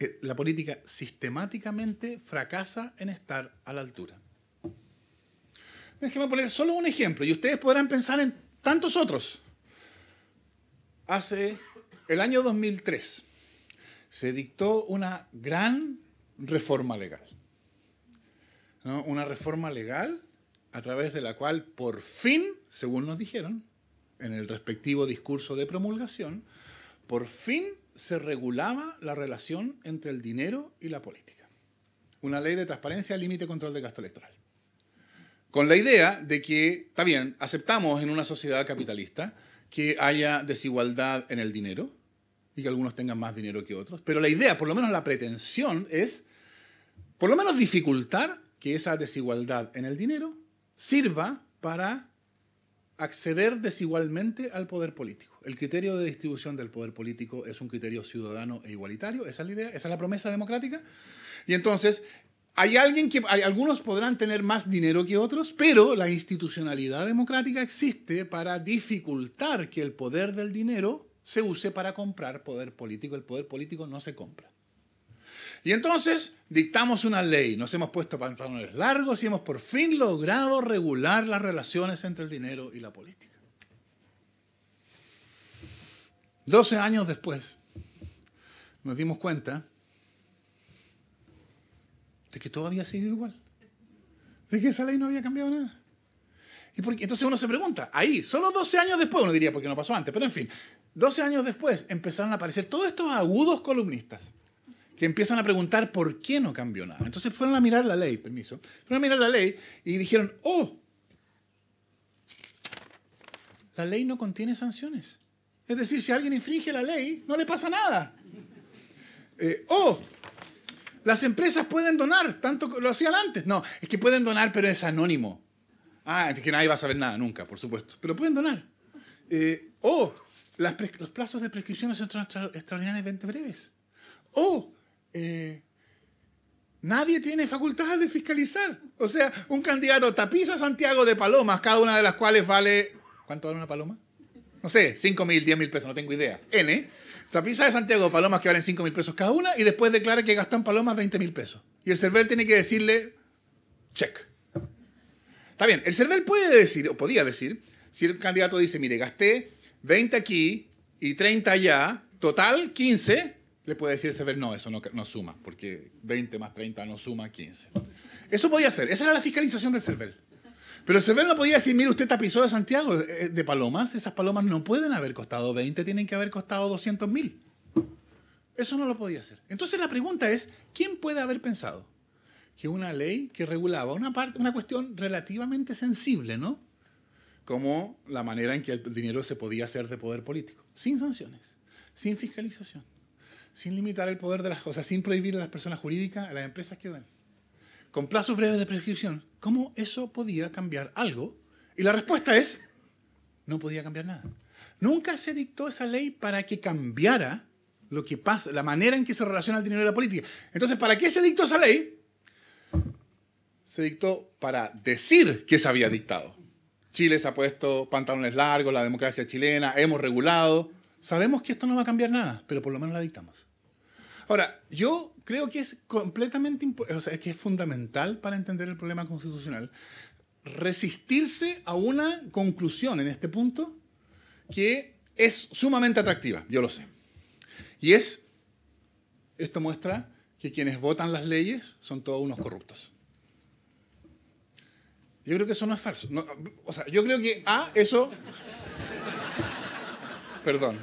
eh, la política sistemáticamente fracasa en estar a la altura. Déjenme poner solo un ejemplo y ustedes podrán pensar en tantos otros. Hace el año 2003 se dictó una gran reforma legal. Una reforma legal a través de la cual por fin, según nos dijeron, en el respectivo discurso de promulgación, por fin se regulaba la relación entre el dinero y la política. Una ley de transparencia, límite, control de gasto electoral. Con la idea de que, está bien, aceptamos en una sociedad capitalista que haya desigualdad en el dinero y que algunos tengan más dinero que otros, pero la idea, por lo menos la pretensión, es por lo menos dificultar que esa desigualdad en el dinero sirva para acceder desigualmente al poder político. El criterio de distribución del poder político es un criterio ciudadano e igualitario, esa es la idea, esa es la promesa democrática. Y entonces, hay alguien que algunos podrán tener más dinero que otros, pero la institucionalidad democrática existe para dificultar que el poder del dinero se use para comprar poder político. El poder político no se compra. Y entonces dictamos una ley, nos hemos puesto pantalones largos y hemos por fin logrado regular las relaciones entre el dinero y la política. Doce años después, nos dimos cuenta de que todo había sido igual, de que esa ley no había cambiado nada. Y entonces uno se pregunta, ahí, solo doce años después, uno diría porque no pasó antes, pero en fin, doce años después empezaron a aparecer todos estos agudos columnistas empiezan a preguntar por qué no cambió nada. Entonces fueron a mirar la ley, permiso, fueron a mirar la ley y dijeron, oh, la ley no contiene sanciones. Es decir, si alguien infringe la ley, no le pasa nada. Eh, oh, las empresas pueden donar, tanto lo hacían antes. No, es que pueden donar, pero es anónimo. Ah, es que nadie va a saber nada nunca, por supuesto. Pero pueden donar. Eh, oh, los plazos de prescripción son extraordinariamente breves. Oh, eh, nadie tiene facultad de fiscalizar. O sea, un candidato tapiza Santiago de palomas, cada una de las cuales vale... ¿Cuánto vale una paloma? No sé, 5 mil, 10 mil pesos, no tengo idea. N. Tapiza de Santiago de palomas que valen 5 mil pesos cada una y después declara que gastan palomas 20 mil pesos. Y el Server tiene que decirle, check. Está bien, el Server puede decir, o podía decir, si el candidato dice, mire, gasté 20 aquí y 30 allá, total 15, le puede decir CERVEL, no, eso no, suma, porque 20 más 30 no suma 15. Eso podía ser, esa era la fiscalización del CERVEL. Pero el CERVEL no podía decir, mire, usted tapizó de Santiago eh, eh, de palomas, esas palomas no pueden haber costado 20, tienen que haber costado 200 mil. Eso no lo podía hacer. Entonces la pregunta es, ¿quién puede haber pensado que una ley que regulaba una, parte, una cuestión relativamente sensible, ¿no? Como la manera en que el dinero se podía hacer de poder político, sin sanciones, sin fiscalización sin limitar el poder de las, cosas, sin prohibir a las personas jurídicas, a las empresas que dan. Con plazos breves de prescripción, ¿cómo eso podía cambiar algo? Y la respuesta es, no podía cambiar nada. Nunca se dictó esa ley para que cambiara lo que pasa, la manera en que se relaciona el dinero y la política. Entonces, ¿para qué se dictó esa ley? Se dictó para decir que se había dictado. Chile se ha puesto pantalones largos, la democracia chilena, hemos regulado. Sabemos que esto no va a cambiar nada, pero por lo menos la dictamos. Ahora, yo creo que es completamente, o sea, que es fundamental para entender el problema constitucional resistirse a una conclusión en este punto que es sumamente atractiva, yo lo sé. Y es, esto muestra que quienes votan las leyes son todos unos corruptos. Yo creo que eso no es falso. o sea, yo creo que ah, eso... Perdón.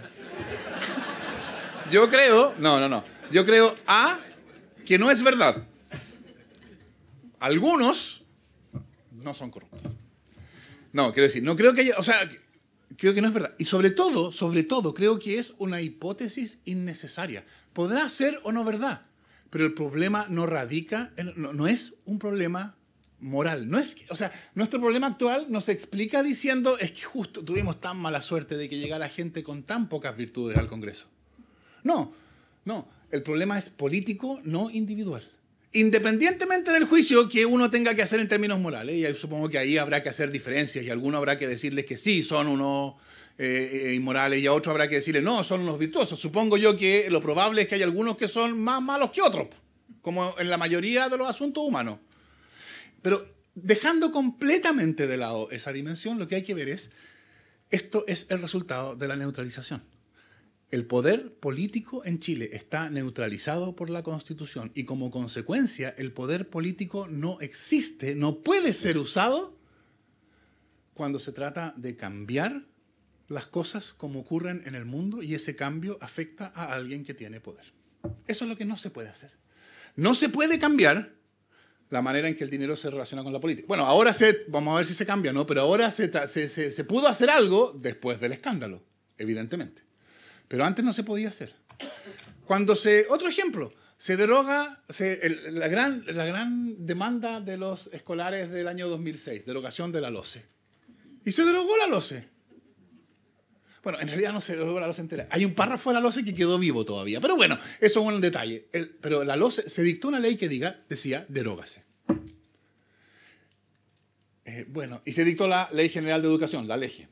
Yo creo... No, no, no. Yo creo A, que no es verdad. Algunos no son corruptos. No, quiero decir, no creo que o sea, creo que no es verdad. Y sobre todo, sobre todo, creo que es una hipótesis innecesaria. Podrá ser o no verdad, pero el problema no radica, no, es un problema moral. No es, o sea, nuestro problema actual nos explica diciendo es que justo tuvimos tan mala suerte de que llegara gente con tan pocas virtudes al Congreso. No, no. El problema es político, no individual. Independientemente del juicio que uno tenga que hacer en términos morales, y supongo que ahí habrá que hacer diferencias y alguno habrá que decirles que sí, son unos eh, eh, inmorales y a otro habrá que decirle, no, son unos virtuosos. Supongo yo que lo probable es que hay algunos que son más malos que otros, como en la mayoría de los asuntos humanos. Pero dejando completamente de lado esa dimensión, lo que hay que ver es, esto es el resultado de la neutralización. El poder político en Chile está neutralizado por la Constitución y como consecuencia el poder político no existe, no puede ser usado cuando se trata de cambiar las cosas como ocurren en el mundo y ese cambio afecta a alguien que tiene poder. Eso es lo que no se puede hacer. No se puede cambiar la manera en que el dinero se relaciona con la política. Bueno, ahora se, vamos a ver si se cambia, ¿no? Pero ahora se pudo hacer algo después del escándalo, evidentemente. Pero antes no se podía hacer. Cuando se. Otro ejemplo. Se deroga la, gran, la gran demanda de los escolares del año 2006, derogación de la LOCE. Y se derogó la LOCE. Bueno, en realidad no se derogó la LOCE entera. Hay un párrafo de la LOCE que quedó vivo todavía. Pero bueno, eso es un detalle. pero la LOCE se dictó una ley que diga, decía, derógase. Eh, bueno, y se dictó la Ley General de Educación, la LEGE.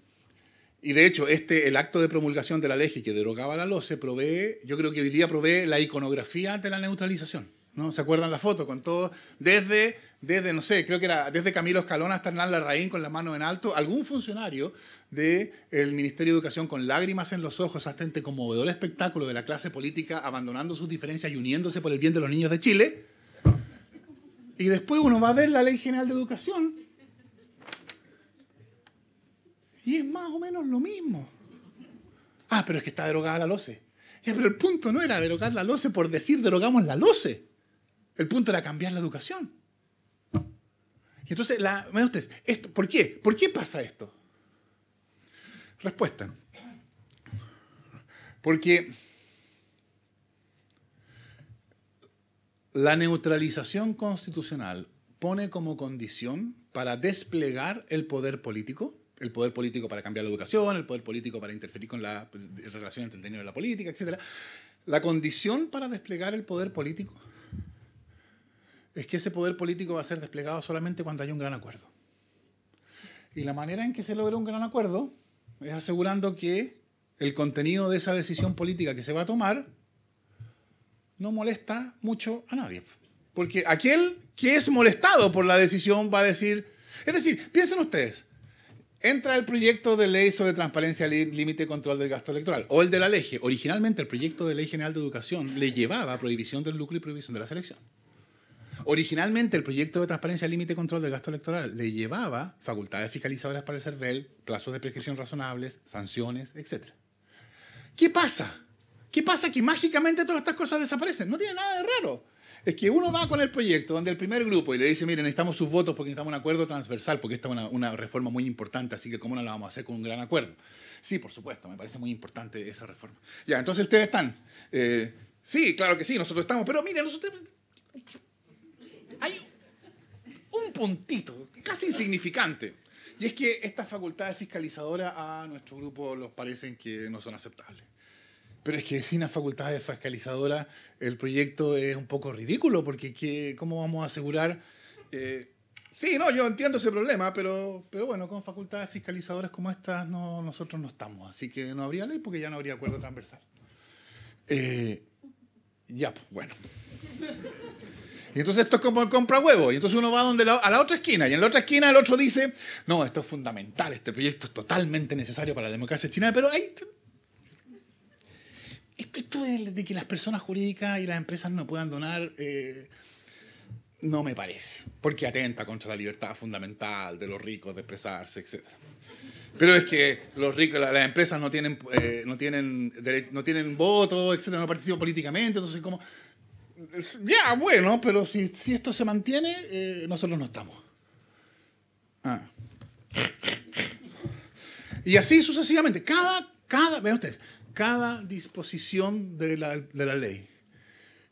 Y de hecho, este, el acto de promulgación de la ley que derogaba la se provee, yo creo que hoy día provee la iconografía de la neutralización. ¿no? ¿Se acuerdan la foto? Con todo, desde, desde, no sé, creo que era desde Camilo Escalón hasta Hernán Larraín con la mano en alto, algún funcionario del Ministerio de Educación con lágrimas en los ojos hasta este conmovedor espectáculo de la clase política abandonando sus diferencias y uniéndose por el bien de los niños de Chile. Y después uno va a ver la Ley General de Educación y es más o menos lo mismo. Ah, pero es que está derogada la loce. Eh, pero el punto no era derogar la loce por decir derogamos la loce. El punto era cambiar la educación. Y entonces, la, ustedes, ¿por qué? ¿Por qué pasa esto? Respuesta. Porque la neutralización constitucional pone como condición para desplegar el poder político el poder político para cambiar la educación, el poder político para interferir con la relación entre el dinero y la política, etc. La condición para desplegar el poder político es que ese poder político va a ser desplegado solamente cuando hay un gran acuerdo. Y la manera en que se logra un gran acuerdo es asegurando que el contenido de esa decisión política que se va a tomar no molesta mucho a nadie. Porque aquel que es molestado por la decisión va a decir, es decir, piensen ustedes, Entra el proyecto de ley sobre transparencia, límite y control del gasto electoral, o el de la ley. Originalmente el proyecto de ley general de educación le llevaba a prohibición del lucro y prohibición de la selección. Originalmente el proyecto de transparencia, límite y control del gasto electoral le llevaba facultades fiscalizadoras para el CERVEL, plazos de prescripción razonables, sanciones, etc. ¿Qué pasa? ¿Qué pasa que mágicamente todas estas cosas desaparecen? No tiene nada de raro es que uno va con el proyecto donde el primer grupo y le dice, miren, necesitamos sus votos porque necesitamos un acuerdo transversal, porque esta es una, reforma muy importante, así que ¿cómo no la vamos a hacer con un gran acuerdo? Sí, por supuesto, me parece muy importante esa reforma. Ya, entonces ustedes están. Eh, sí, claro que sí, nosotros estamos, pero miren, nosotros... Hay un puntito casi insignificante. Y es que estas facultades fiscalizadoras a nuestro grupo los parecen que no son aceptables pero es que sin las facultades fiscalizadoras el proyecto es un poco ridículo, porque ¿qué, ¿cómo vamos a asegurar? Eh, sí, no, yo entiendo ese problema, pero, pero bueno, con facultades fiscalizadoras como estas no, nosotros no estamos, así que no habría ley porque ya no habría acuerdo transversal. Eh, ya, pues bueno. Y entonces esto es como el compra huevo. Y entonces uno va donde a la otra esquina. Y en la otra esquina el otro dice, no, esto es fundamental, este proyecto es totalmente necesario para la democracia china, pero hay esto de, que las personas jurídicas y las empresas no puedan donar eh, no me parece, porque atenta contra la libertad fundamental de los ricos de expresarse, etc. Pero es que los ricos, las empresas no tienen, eh, no tienen, no tienen voto, etc., no participan políticamente, entonces como... Ya, bueno, pero si, esto se mantiene, eh, nosotros no estamos. Ah. Y así sucesivamente. Cada, cada, vean ustedes, cada disposición de la, ley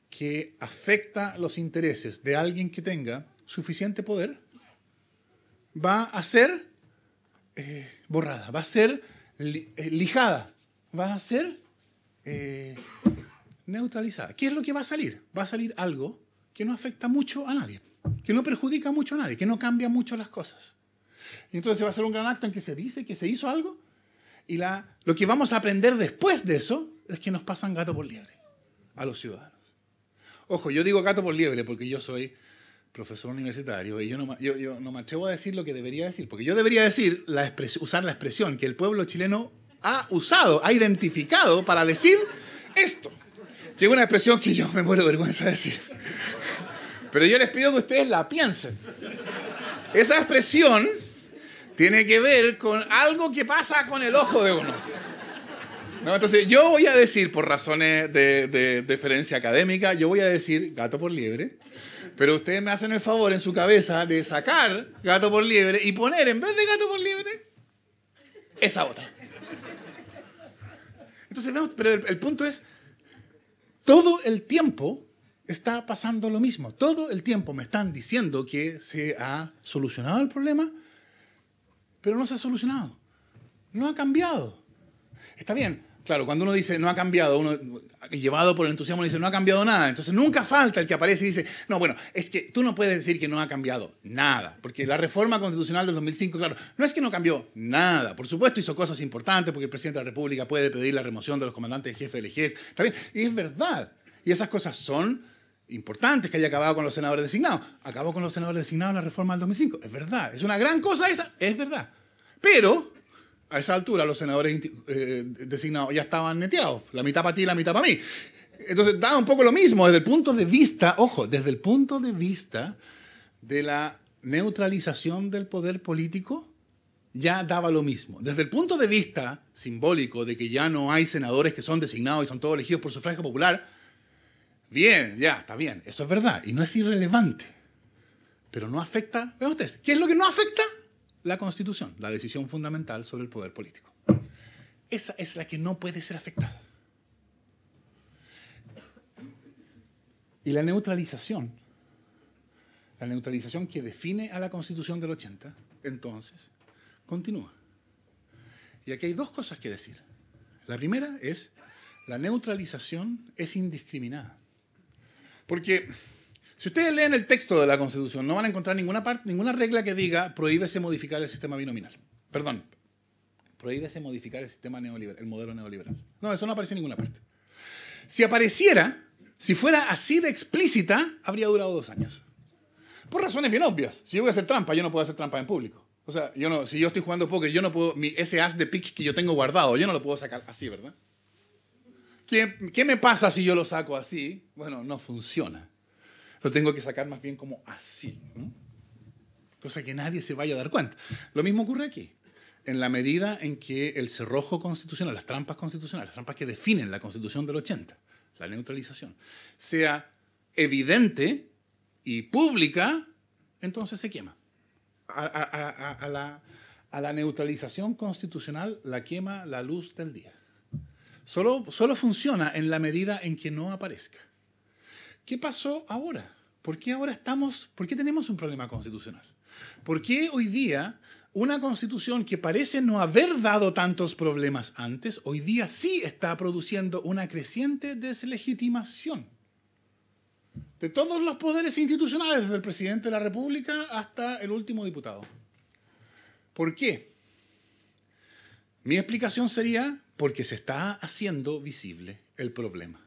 que afecta los intereses de alguien que tenga suficiente poder va a ser eh, borrada, va a ser eh, lijada, va a ser eh, neutralizada. ¿Qué es lo que va a salir? Va a salir algo que no afecta mucho a nadie, que no perjudica mucho a nadie, que no cambia mucho las cosas. Y entonces va a ser un gran acto en que se dice que se hizo algo y la, lo que vamos a aprender después de eso es que nos pasan gato por liebre a los ciudadanos. Ojo, yo digo gato por liebre porque yo soy profesor universitario y yo no, yo, no me atrevo a decir lo que debería decir, porque yo debería decir, la usar la expresión que el pueblo chileno ha usado, ha identificado para decir esto. Que es una expresión que yo me muero de vergüenza de decir. Pero yo les pido que ustedes la piensen. Esa expresión tiene que ver con algo que pasa con el ojo de uno. entonces, yo voy a decir, por razones de, diferencia académica, yo voy a decir gato por liebre, pero ustedes me hacen el favor en su cabeza de sacar gato por liebre y poner en vez de gato por liebre esa otra. Entonces, vemos, pero el punto es, todo el tiempo está pasando lo mismo, todo el tiempo me están diciendo que se ha solucionado el problema, pero no se ha solucionado. No ha cambiado. Está bien, claro, cuando uno dice no ha cambiado, uno llevado por el entusiasmo dice no ha cambiado nada. Entonces nunca falta el que aparece y dice, no, bueno, es que tú no puedes decir que no ha cambiado nada. Porque la reforma constitucional del 2005, claro, no es que no cambió nada. Por supuesto hizo cosas importantes porque el presidente de la República puede pedir la remoción de los comandantes jefes del ejército. Está bien, y es verdad. Y esas cosas son Importante que haya acabado con los senadores designados. Acabó con los senadores designados la reforma del 2005. Es verdad, es una gran cosa esa, es verdad. Pero a esa altura los senadores eh, designados ya estaban neteados, la mitad para ti y la mitad para mí. Entonces daba un poco lo mismo desde el punto de vista, ojo, desde el punto de vista de la neutralización del poder político, ya daba lo mismo. Desde el punto de vista simbólico de que ya no hay senadores que son designados y son todos elegidos por sufragio popular, Bien, ya, está bien. Eso es verdad. Y no es irrelevante. Pero no afecta. Vean ustedes, ¿qué es lo que no afecta? La Constitución, la decisión fundamental sobre el poder político. Esa es la que no puede ser afectada. Y la neutralización, la neutralización que define a la Constitución del 80, entonces, continúa. Y aquí hay dos cosas que decir. La primera es, la neutralización es indiscriminada. Porque si ustedes leen el texto de la Constitución, no van a encontrar ninguna, parte, ninguna regla que diga prohíbese modificar el sistema binominal. Perdón, prohíbese modificar el sistema neoliberal, el modelo neoliberal. No, eso no aparece en ninguna parte. Si apareciera, si fuera así de explícita, habría durado dos años. Por razones bien obvias. Si yo voy a hacer trampa, yo no puedo hacer trampa en público. O sea, yo no, si yo estoy jugando póker, yo no puedo, mi, ese as de pick que yo tengo guardado, yo no lo puedo sacar así, ¿verdad? ¿Qué, me pasa si yo lo saco así? Bueno, no funciona. Lo tengo que sacar más bien como así. Cosa que nadie se vaya a dar cuenta. Lo mismo ocurre aquí. En la medida en que el cerrojo constitucional, las trampas constitucionales, las trampas que definen la constitución del 80, la neutralización, sea evidente y pública, entonces se quema. A, la neutralización constitucional la quema la luz del día. Solo, funciona en la medida en que no aparezca. ¿Qué pasó ahora? ¿Por qué ahora estamos, por qué tenemos un problema constitucional? ¿Por qué hoy día una constitución que parece no haber dado tantos problemas antes, hoy día sí está produciendo una creciente deslegitimación de todos los poderes institucionales, desde el presidente de la República hasta el último diputado? ¿Por qué? Mi explicación sería porque se está haciendo visible el problema.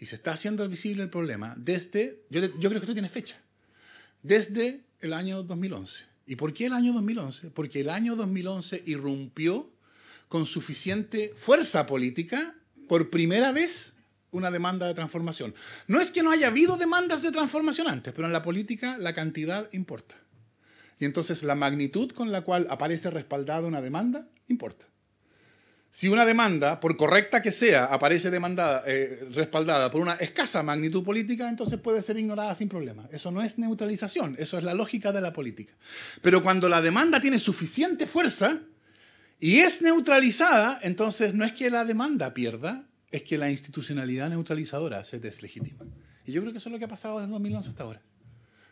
Y se está haciendo visible el problema desde, yo, creo que esto tiene fecha, desde el año 2011. ¿Y por qué el año 2011? Porque el año 2011 irrumpió con suficiente fuerza política por primera vez una demanda de transformación. No es que no haya habido demandas de transformación antes, pero en la política la cantidad importa. Y entonces la magnitud con la cual aparece respaldada una demanda importa. Si una demanda, por correcta que sea, aparece demandada, eh, respaldada por una escasa magnitud política, entonces puede ser ignorada sin problema. Eso no es neutralización, eso es la lógica de la política. Pero cuando la demanda tiene suficiente fuerza y es neutralizada, entonces no es que la demanda pierda, es que la institucionalidad neutralizadora se deslegitima. Y yo creo que eso es lo que ha pasado desde 2011 hasta ahora.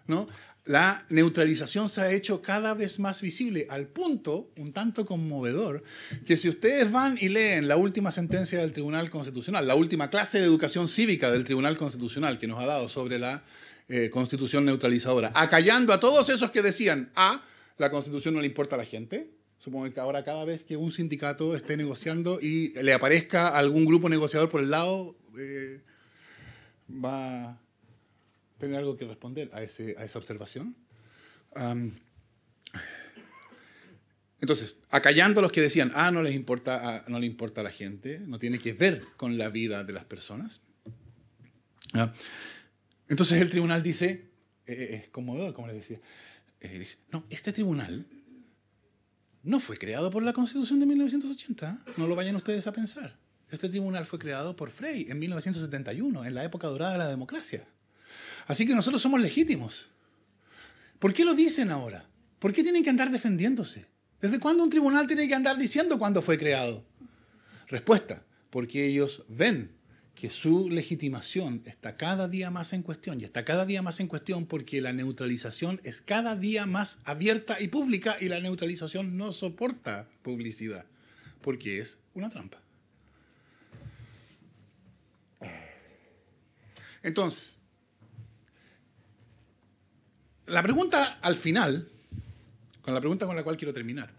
¿no? La neutralización se ha hecho cada vez más visible, al punto, un tanto conmovedor, que si ustedes van y leen la última sentencia del Tribunal Constitucional, la última clase de educación cívica del Tribunal Constitucional que nos ha dado sobre la eh, Constitución neutralizadora, acallando a todos esos que decían, a ah, la Constitución no le importa a la gente, Supongo que ahora cada vez que un sindicato esté negociando y le aparezca algún grupo negociador por el lado, eh, va, tener algo que responder a, esa observación. entonces, acallando a los que decían, ah, no les importa, ah, no le importa a la gente, no tiene que ver con la vida de las personas. entonces el tribunal dice, eh, eh, es conmovedor, como les decía, eh, no, este tribunal no fue creado por la Constitución de 1980, no lo vayan ustedes a pensar. Este tribunal fue creado por Frey en 1971, en la época dorada de la democracia. Así que nosotros somos legítimos. ¿Por qué lo dicen ahora? ¿Por qué tienen que andar defendiéndose? ¿Desde cuándo un tribunal tiene que andar diciendo cuándo fue creado? Respuesta, porque ellos ven que su legitimación está cada día más en cuestión y está cada día más en cuestión porque la neutralización es cada día más abierta y pública y la neutralización no soporta publicidad porque es una trampa. Entonces, la pregunta al final, con la pregunta con la cual quiero terminar,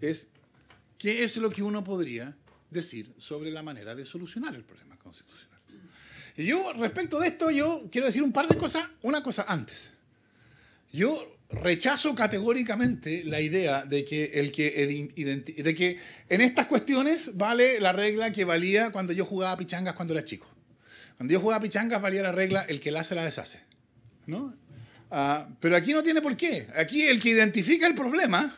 es ¿qué es lo que uno podría decir sobre la manera de solucionar el problema constitucional? Y yo, respecto de esto, yo quiero decir un par de cosas, una cosa antes. Yo rechazo categóricamente la idea de que, en estas cuestiones vale la regla que valía cuando yo jugaba pichangas cuando era chico. Cuando yo jugaba pichangas valía la regla el que la hace la deshace. ¿no? Ah, pero aquí no tiene por qué. Aquí el que identifica el problema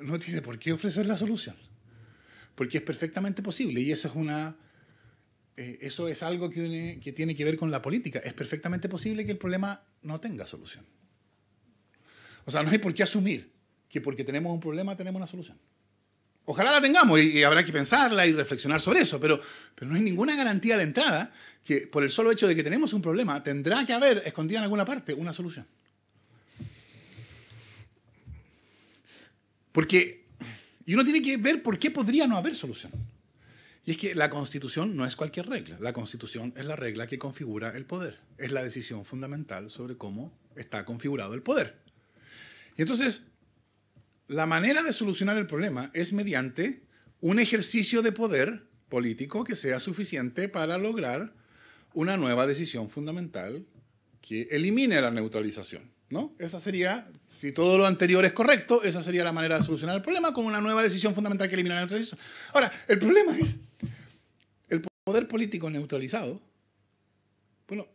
no tiene por qué ofrecer la solución. Porque es perfectamente posible y eso es una... Eh, eso es algo que, que tiene que ver con la política. Es perfectamente posible que el problema no tenga solución. O sea, no hay por qué asumir que porque tenemos un problema tenemos una solución. Ojalá la tengamos y, habrá que pensarla y reflexionar sobre eso, pero, pero no hay ninguna garantía de entrada que por el solo hecho de que tenemos un problema tendrá que haber escondida en alguna parte una solución. Porque, y uno tiene que ver por qué podría no haber solución. Y es que la constitución no es cualquier regla, la constitución es la regla que configura el poder, es la decisión fundamental sobre cómo está configurado el poder. Y entonces, la manera de solucionar el problema es mediante un ejercicio de poder político que sea suficiente para lograr una nueva decisión fundamental que elimine la neutralización. ¿no? Esa sería, si todo lo anterior es correcto, esa sería la manera de solucionar el problema con una nueva decisión fundamental que elimine la neutralización. Ahora, el problema es, el poder político neutralizado, bueno,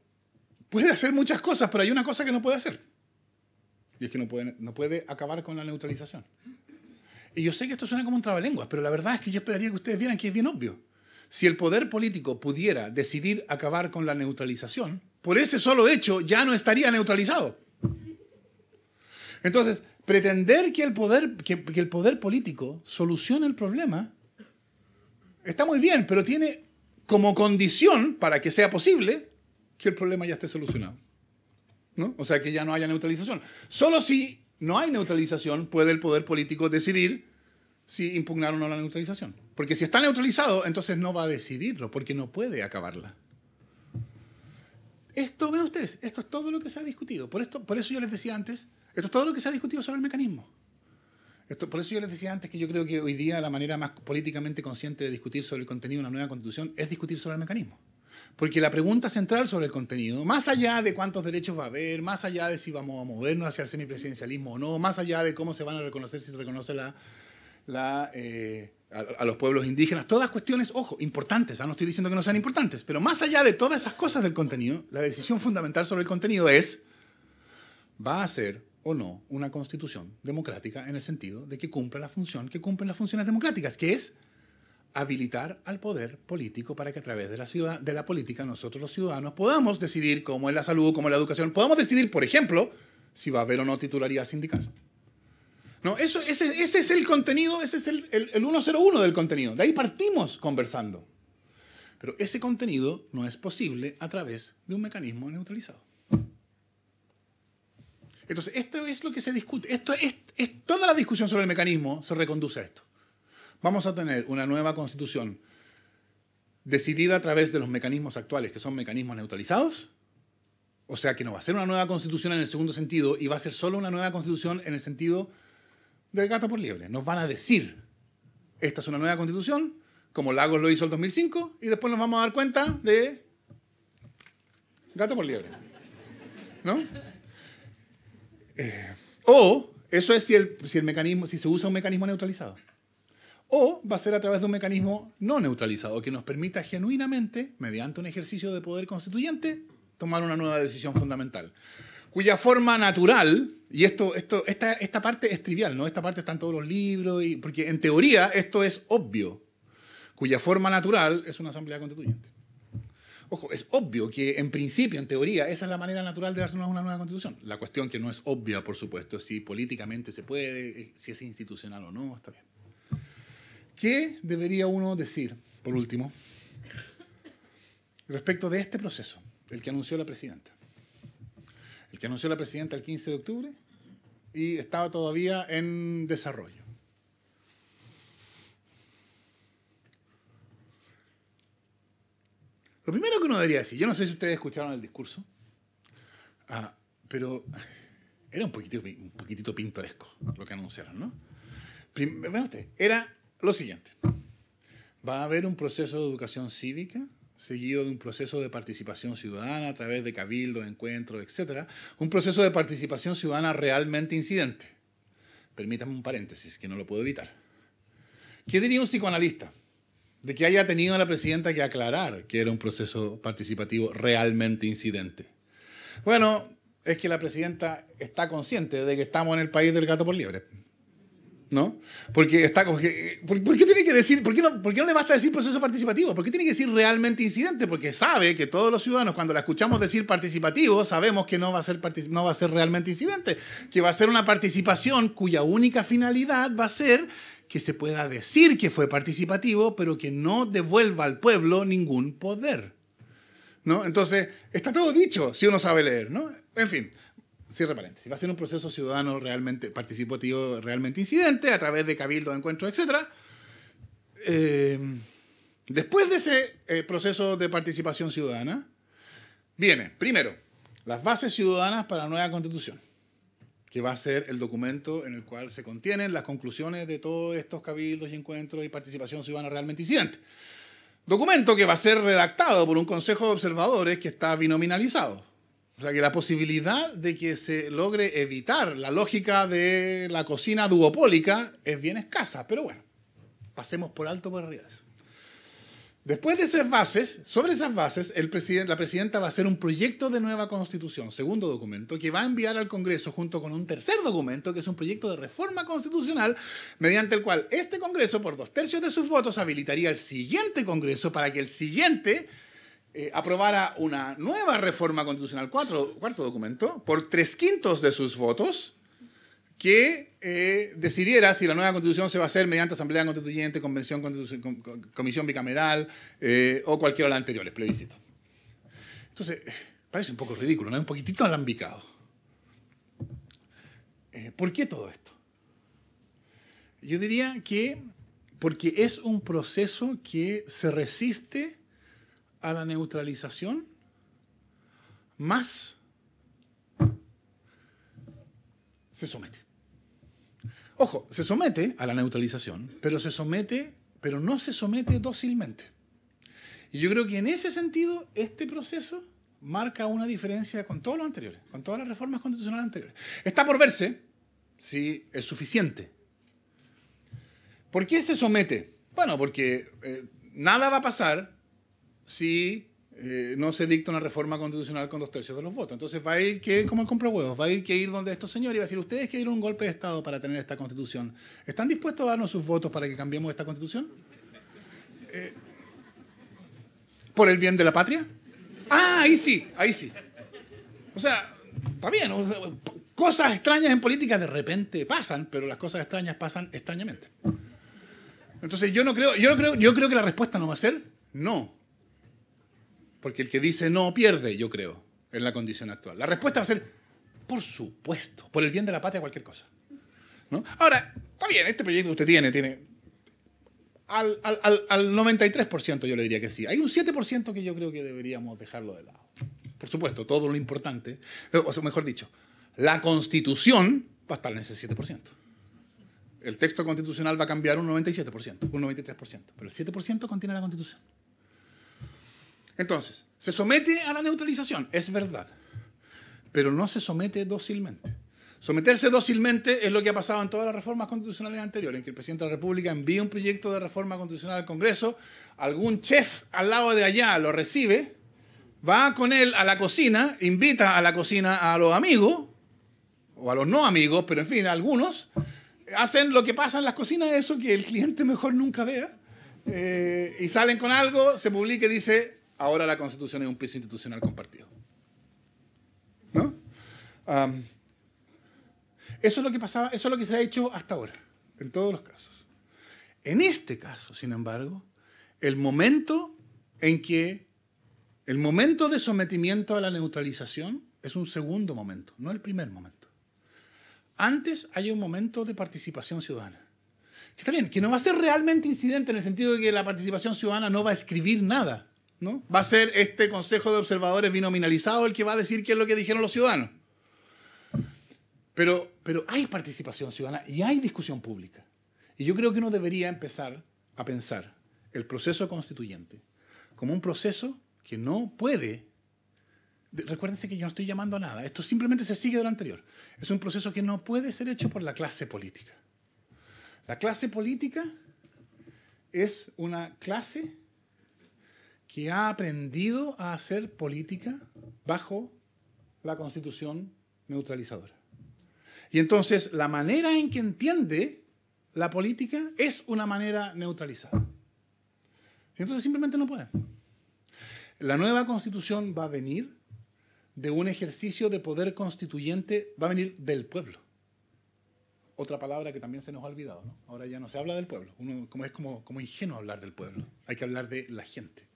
puede hacer muchas cosas, pero hay una cosa que no puede hacer. Y es que no puede, no puede acabar con la neutralización. Y yo sé que esto suena como un trabalenguas, pero la verdad es que yo esperaría que ustedes vieran que es bien obvio. Si el poder político pudiera decidir acabar con la neutralización, por ese solo hecho ya no estaría neutralizado. Entonces, pretender que el poder, que el poder político solucione el problema está muy bien, pero tiene como condición para que sea posible que el problema ya esté solucionado. O sea, que ya no haya neutralización. Solo si no hay neutralización puede el poder político decidir si impugnar o no la neutralización. Porque si está neutralizado, entonces no va a decidirlo, porque no puede acabarla. Esto, ve ustedes, esto es todo lo que se ha discutido. Por, esto, por eso yo les decía antes, esto es todo lo que se ha discutido sobre el mecanismo. Esto, por eso yo les decía antes que yo creo que hoy día la manera más políticamente consciente de discutir sobre el contenido de una nueva constitución es discutir sobre el mecanismo. Porque la pregunta central sobre el contenido, más allá de cuántos derechos va a haber, más allá de si vamos a movernos hacia el semipresidencialismo o no, más allá de cómo se van a reconocer, si se reconoce eh, a, los pueblos indígenas, todas cuestiones, ojo, importantes, ¿ah? no estoy diciendo que no sean importantes, pero más allá de todas esas cosas del contenido, la decisión fundamental sobre el contenido es, ¿va a ser o no una constitución democrática en el sentido de que cumpla la función que cumplen las funciones democráticas, que es habilitar al poder político para que a través de la, ciudad, de la política nosotros los ciudadanos podamos decidir cómo es la salud, cómo es la educación, podamos decidir, por ejemplo, si va a haber o no titularidad sindical. No, eso, ese, es el contenido, ese es el, 101 del contenido. De ahí partimos conversando. Pero ese contenido no es posible a través de un mecanismo neutralizado. Entonces, esto es lo que se discute. Esto es, toda la discusión sobre el mecanismo se reconduce a esto. Vamos a tener una nueva constitución decidida a través de los mecanismos actuales, que son mecanismos neutralizados. O sea que no va a ser una nueva constitución en el segundo sentido y va a ser solo una nueva constitución en el sentido del gato por liebre. Nos van a decir, esta es una nueva constitución, como Lagos lo hizo el 2005, y después nos vamos a dar cuenta de gato por liebre. ¿No? Eh, o eso es si si el mecanismo, si se usa un mecanismo neutralizado o va a ser a través de un mecanismo no neutralizado que nos permita genuinamente, mediante un ejercicio de poder constituyente, tomar una nueva decisión fundamental, cuya forma natural, y esto, esto, esta, esta parte es trivial, ¿no? Esta parte está en todos los libros, y, porque en teoría esto es obvio, cuya forma natural es una asamblea constituyente. Ojo, es obvio que en principio, en teoría, esa es la manera natural de darse una nueva constitución. La cuestión que no es obvia, por supuesto, si políticamente se puede, eh, si es institucional o no, está bien. ¿Qué debería uno decir, por último, respecto de este proceso, el que anunció la presidenta? El que anunció la presidenta el 15 de octubre y estaba todavía en desarrollo. Lo primero que uno debería decir, yo no sé si ustedes escucharon el discurso, ah, pero era un poquitito, un pintoresco lo que anunciaron, ¿no? era lo siguiente, va a haber un proceso de educación cívica seguido de un proceso de participación ciudadana a través de cabildos, encuentros, etc. Un proceso de participación ciudadana realmente incidente. Permítanme un paréntesis, que no lo puedo evitar. ¿Qué diría un psicoanalista? De que haya tenido la presidenta que aclarar que era un proceso participativo realmente incidente. Bueno, es que la presidenta está consciente de que estamos en el país del gato por liebre. ¿no? Porque está eh, ¿por, qué tiene que decir, por no, no le basta decir proceso participativo? ¿Por qué tiene que decir realmente incidente? Porque sabe que todos los ciudadanos, cuando la escuchamos decir participativo, sabemos que no va a ser, no va a ser realmente incidente, que va a ser una participación cuya única finalidad va a ser que se pueda decir que fue participativo, pero que no devuelva al pueblo ningún poder. ¿No? Entonces, está todo dicho si uno sabe leer, ¿no? En fin cierre paréntesis, va a ser un proceso ciudadano realmente participativo, realmente incidente, a través de cabildos, encuentros, etc. Eh, después de ese eh, proceso de participación ciudadana, viene, primero, las bases ciudadanas para la nueva constitución, que va a ser el documento en el cual se contienen las conclusiones de todos estos cabildos y encuentros y participación ciudadana realmente incidente. Documento que va a ser redactado por un consejo de observadores que está binominalizado o sea, que la posibilidad de que se logre evitar la lógica de la cocina duopólica es bien escasa, pero bueno, pasemos por alto por arriba eso. Después de esas bases, sobre esas bases, la presidenta va a hacer un proyecto de nueva constitución, segundo documento, que va a enviar al Congreso junto con un tercer documento, que es un proyecto de reforma constitucional, mediante el cual este Congreso, por dos tercios de sus votos, habilitaría el siguiente Congreso para que el siguiente eh, aprobara una nueva reforma constitucional, cuarto documento, por tres quintos de sus votos, que eh, decidiera si la nueva constitución se va a hacer mediante asamblea constituyente, convención comisión bicameral eh, o cualquiera de las anteriores, plebiscito. Entonces, eh, parece un poco ridículo, ¿no? Un poquitito alambicado. ¿Por qué todo esto? Yo diría que porque es un proceso que se resiste a la neutralización más se somete. Ojo, se somete a la neutralización, pero se somete, pero no se somete dócilmente. Y yo creo que en ese sentido, este proceso marca una diferencia con todos los anteriores, con todas las reformas constitucionales anteriores. Está por verse si es suficiente. ¿Por qué se somete? Bueno, porque eh, nada va a pasar si eh, no se dicta una reforma constitucional con dos tercios de los votos. Entonces va a ir que, como el huevos, va a ir que ir donde estos señores y va a decir, ustedes quieren un golpe de Estado para tener esta constitución. ¿Están dispuestos a darnos sus votos para que cambiemos esta constitución? Eh, ¿Por el bien de la patria? Ah, ahí sí, ahí sí. O sea, está bien, cosas extrañas en política de repente pasan, pero las cosas extrañas pasan extrañamente. Entonces yo no creo, yo no creo, yo creo que la respuesta no va a ser no. Porque el que dice no pierde, yo creo, en la condición actual. La respuesta va a ser, por supuesto, por el bien de la patria, cualquier cosa. ¿No? Ahora, está bien, este proyecto que usted tiene, tiene al, al, al, 93% yo le diría que sí. Hay un 7% que yo creo que deberíamos dejarlo de lado. Por supuesto, todo lo importante, eh, o mejor dicho, la constitución va a estar en ese 7%. El texto constitucional va a cambiar un 97%, un 93%, pero el 7% contiene la constitución. Entonces, se somete a la neutralización, es verdad, pero no se somete dócilmente. Someterse dócilmente es lo que ha pasado en todas las reformas constitucionales anteriores, en que el presidente de la República envía un proyecto de reforma constitucional al Congreso, algún chef al lado de allá lo recibe, va con él a la cocina, invita a la cocina a los amigos, o a los no amigos, pero en fin, algunos, hacen lo que pasa en las cocinas, eso que el cliente mejor nunca vea, eh, y salen con algo, se publica y dice, ahora la Constitución es un piso institucional compartido. ¿No? eso es lo que pasaba, eso es lo que se ha hecho hasta ahora, en todos los casos. En este caso, sin embargo, el momento en que el momento de sometimiento a la neutralización es un segundo momento, no el primer momento. Antes hay un momento de participación ciudadana. Que está bien, que no va a ser realmente incidente en el sentido de que la participación ciudadana no va a escribir nada, Va a ser este Consejo de Observadores binominalizado el que va a decir qué es lo que dijeron los ciudadanos. Pero, pero hay participación ciudadana y hay discusión pública. Y yo creo que uno debería empezar a pensar el proceso constituyente como un proceso que no puede... Recuérdense que yo no estoy llamando a nada, esto simplemente se sigue de lo anterior. Es un proceso que no puede ser hecho por la clase política. La clase política es una clase que ha aprendido a hacer política bajo la constitución neutralizadora. Y entonces la manera en que entiende la política es una manera neutralizada. entonces simplemente no pueden. La nueva constitución va a venir de un ejercicio de poder constituyente, va a venir del pueblo. Otra palabra que también se nos ha olvidado, ¿no? Ahora ya no se habla del pueblo. como, es como, como ingenuo hablar del pueblo. Hay que hablar de la gente.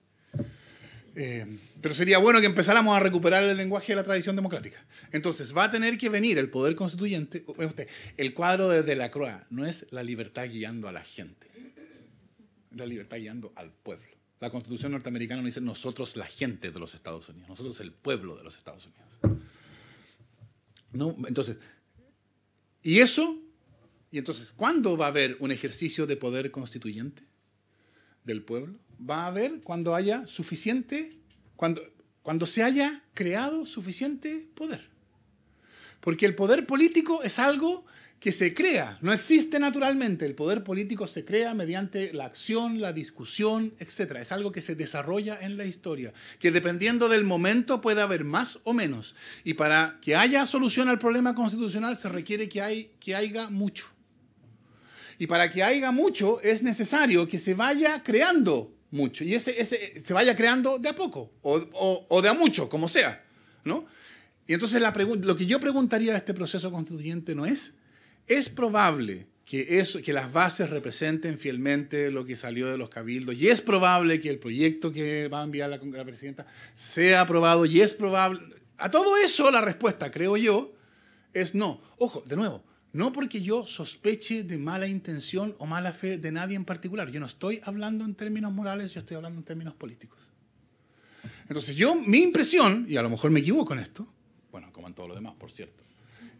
Eh, pero sería bueno que empezáramos a recuperar el lenguaje de la tradición democrática. Entonces, va a tener que venir el poder constituyente, eh, el cuadro de croa no es la libertad guiando a la gente, la libertad guiando al pueblo. La constitución norteamericana no dice nosotros la gente de los Estados Unidos, nosotros el pueblo de los Estados Unidos. entonces, y eso, y entonces, ¿cuándo va a haber un ejercicio de poder constituyente del pueblo? va a haber cuando haya suficiente, cuando, cuando se haya creado suficiente poder. Porque el poder político es algo que se crea, no existe naturalmente. El poder político se crea mediante la acción, la discusión, etc. Es algo que se desarrolla en la historia, que dependiendo del momento puede haber más o menos. Y para que haya solución al problema constitucional se requiere que, hay, que haya mucho. Y para que haya mucho es necesario que se vaya creando mucho. Y ese, se vaya creando de a poco o, de a mucho, como sea. ¿no? Y entonces la lo que yo preguntaría a este proceso constituyente no es, ¿es probable que, eso, que las bases representen fielmente lo que salió de los cabildos? Y es probable que el proyecto que va a enviar la presidenta sea aprobado y es probable... A todo eso la respuesta, creo yo, es no. Ojo, de nuevo, no porque yo sospeche de mala intención o mala fe de nadie en particular. Yo no estoy hablando en términos morales, yo estoy hablando en términos políticos. Entonces, yo, mi impresión, y a lo mejor me equivoco en esto, bueno, como en todos los demás, por cierto,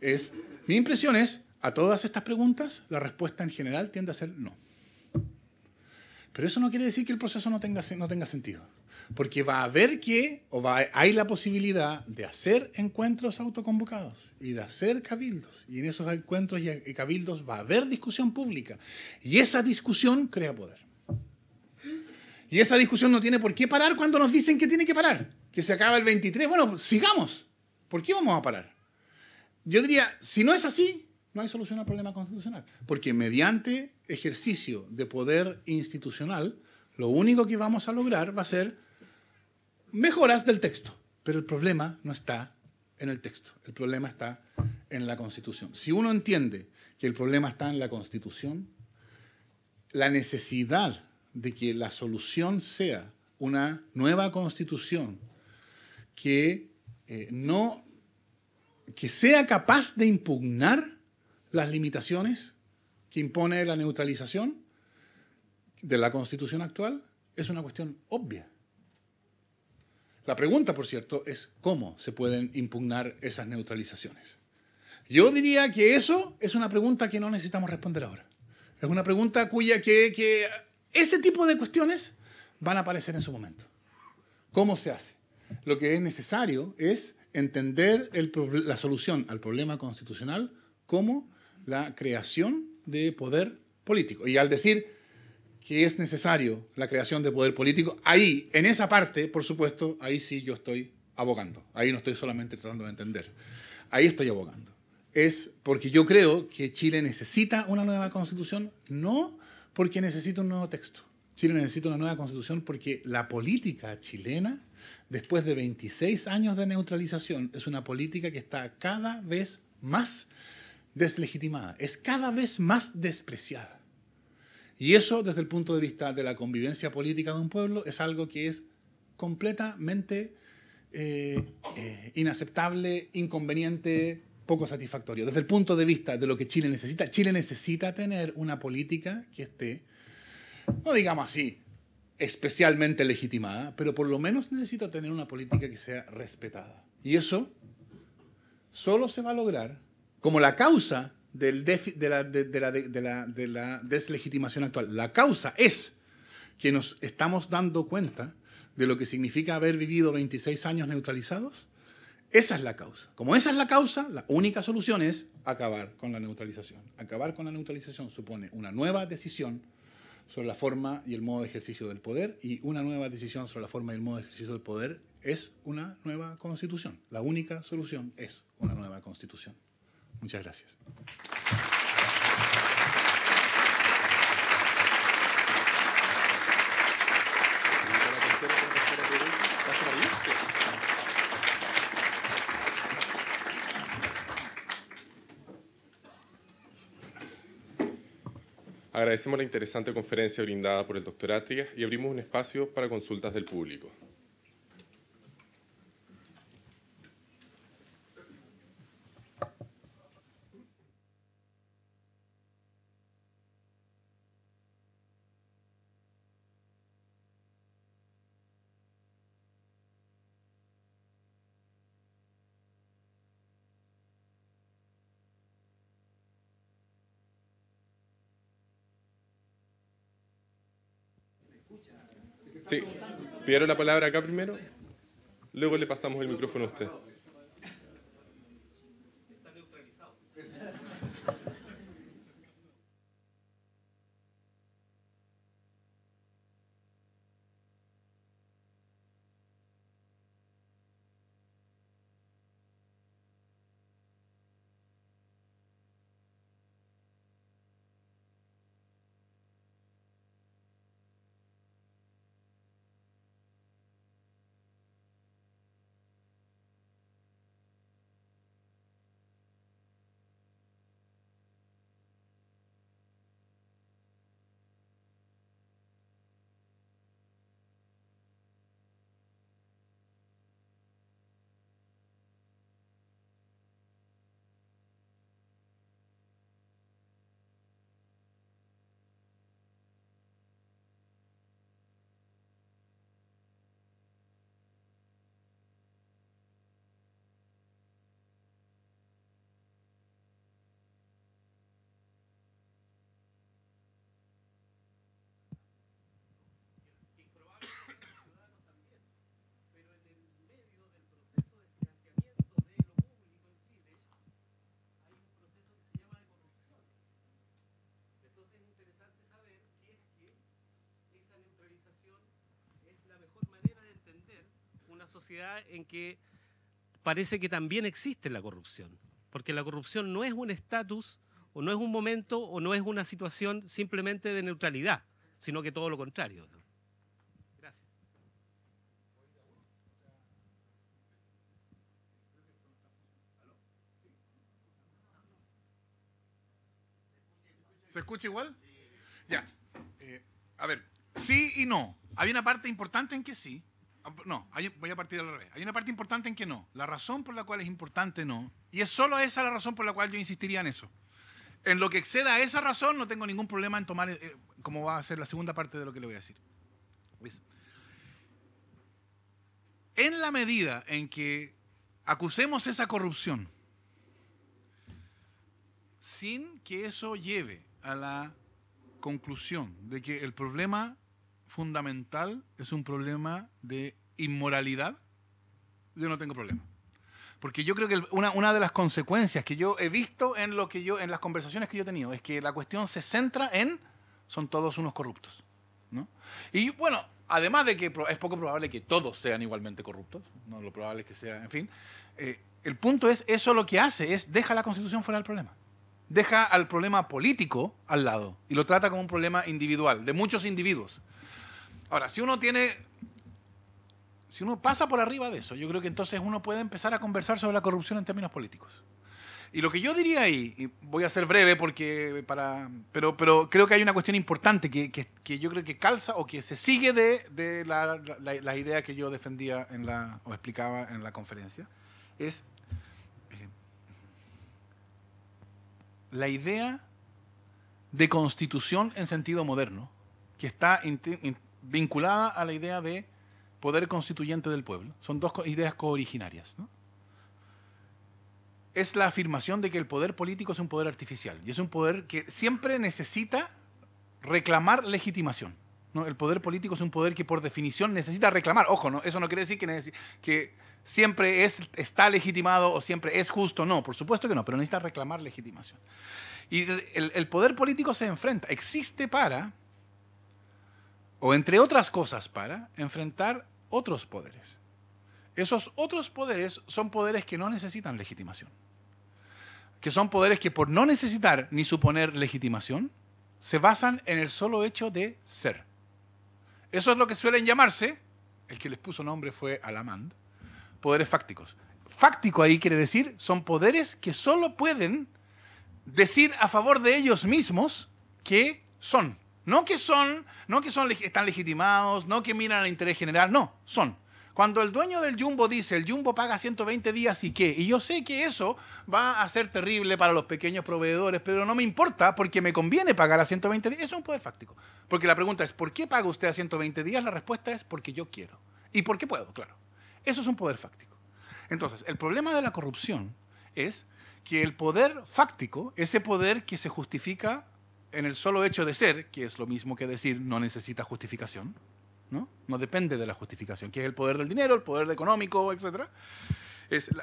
es, mi impresión es, a todas estas preguntas, la respuesta en general tiende a ser no. Pero eso no quiere decir que el proceso no tenga, no tenga sentido porque va a haber que, o va, hay la posibilidad de hacer encuentros autoconvocados y de hacer cabildos. Y en esos encuentros y cabildos va a haber discusión pública. Y esa discusión crea poder. Y esa discusión no tiene por qué parar cuando nos dicen que tiene que parar, que se acaba el 23. Bueno, pues, sigamos. ¿Por qué vamos a parar? Yo diría, si no es así, no hay solución al problema constitucional. Porque mediante ejercicio de poder institucional, lo único que vamos a lograr va a ser mejoras del texto. Pero el problema no está en el texto, el problema está en la Constitución. Si uno entiende que el problema está en la Constitución, la necesidad de que la solución sea una nueva Constitución que eh, no que sea capaz de impugnar las limitaciones que impone la neutralización de la Constitución actual es una cuestión obvia. La pregunta, por cierto, es cómo se pueden impugnar esas neutralizaciones. Yo diría que eso es una pregunta que no necesitamos responder ahora. Es una pregunta cuya que, ese tipo de cuestiones van a aparecer en su momento. ¿Cómo se hace? Lo que es necesario es entender la solución al problema constitucional como la creación de poder político. Y al decir que es necesario la creación de poder político, ahí, en esa parte, por supuesto, ahí sí yo estoy abogando. Ahí no estoy solamente tratando de entender. Ahí estoy abogando. Es porque yo creo que Chile necesita una nueva constitución, no porque necesita un nuevo texto. Chile necesita una nueva constitución porque la política chilena, después de 26 años de neutralización, es una política que está cada vez más deslegitimada, es cada vez más despreciada. Y eso, desde el punto de vista de la convivencia política de un pueblo, es algo que es completamente eh, eh, inaceptable, inconveniente, poco satisfactorio. Desde el punto de vista de lo que Chile necesita, Chile necesita tener una política que esté, no digamos así, especialmente legitimada, pero por lo menos necesita tener una política que sea respetada. Y eso solo se va a lograr como la causa del de, la, de la deslegitimación actual. La causa es que nos estamos dando cuenta de lo que significa haber vivido 26 años neutralizados. Esa es la causa. Como esa es la causa, la única solución es acabar con la neutralización. Acabar con la neutralización supone una nueva decisión sobre la forma y el modo de ejercicio del poder y una nueva decisión sobre la forma y el modo de ejercicio del poder es una nueva constitución. La única solución es una nueva constitución. Muchas gracias. Agradecemos la interesante conferencia brindada por el doctor Atria y abrimos un espacio para consultas del público. Pidieron la palabra acá primero, luego le pasamos el micrófono a usted. sociedad en que parece que también existe la corrupción, porque la corrupción no es un estatus o no es un momento o no es una situación simplemente de neutralidad, sino que todo lo contrario. Gracias. ¿Se escucha igual? Ya. Eh, a ver, sí y no. Había una parte importante en que sí, Ah, no, voy a partir al revés. Hay una parte importante en que no. La razón por la cual es importante no. Y es solo esa la razón por la cual yo insistiría en eso. En lo que exceda a esa razón, no tengo ningún problema en tomar, eh, eh, como va a ser la segunda parte de lo que le voy a decir. Pues, en la medida en que acusemos esa corrupción, sin que eso lleve a la conclusión de que el problema fundamental es un problema de inmoralidad, yo no tengo problema. Porque yo creo que una, una, de las consecuencias que yo he visto en, lo que yo, en las conversaciones que yo he tenido es que la cuestión se centra en son todos unos corruptos. ¿no? Y bueno, además de que es poco probable que todos sean igualmente corruptos, no lo probable es que sea, en fin, eh, el punto es, eso lo que hace es deja la constitución fuera del problema. Deja al problema político al lado y lo trata como un problema individual, de muchos individuos. Ahora, si uno tiene si uno pasa por arriba de eso, yo creo que entonces uno puede empezar a conversar sobre la corrupción en términos políticos. Y lo que yo diría ahí, y voy a ser breve porque para. Pero, pero creo que hay una cuestión importante que, yo creo que calza o que se sigue de, la, idea que yo defendía en la, o explicaba en la conferencia. Es eh, la idea de constitución en sentido moderno, que está vinculada a la idea de poder constituyente del pueblo. Son dos ideas cooriginarias. Es la afirmación de que el poder político es un poder artificial y es un poder que siempre necesita reclamar legitimación. El poder político es un poder que por definición necesita reclamar. Ojo, ¿no? eso no quiere decir que, siempre es, está legitimado o siempre es justo. No, por supuesto que no, pero necesita reclamar legitimación. Y el poder político se enfrenta, existe para o entre otras cosas para enfrentar otros poderes. Esos otros poderes son poderes que no necesitan legitimación, que son poderes que por no necesitar ni suponer legitimación, se basan en el solo hecho de ser. Eso es lo que suelen llamarse, el que les puso nombre fue Alamand, poderes fácticos. Fáctico ahí quiere decir, son poderes que solo pueden decir a favor de ellos mismos que son. No que son, no que son, están legitimados, no que miran al interés general, no, son. Cuando el dueño del Jumbo dice, el Jumbo paga 120 días y qué, y yo sé que eso va a ser terrible para los pequeños proveedores, pero no me importa porque me conviene pagar a 120 días, eso es un poder fáctico. Porque la pregunta es, ¿por qué paga usted a 120 días? La respuesta es porque yo quiero. Y por qué puedo, claro. Eso es un poder fáctico. Entonces, el problema de la corrupción es que el poder fáctico, ese poder que se justifica en el solo hecho de ser, que es lo mismo que decir no necesita justificación, ¿no? No depende de la justificación, que es el poder del dinero, el poder económico, etc.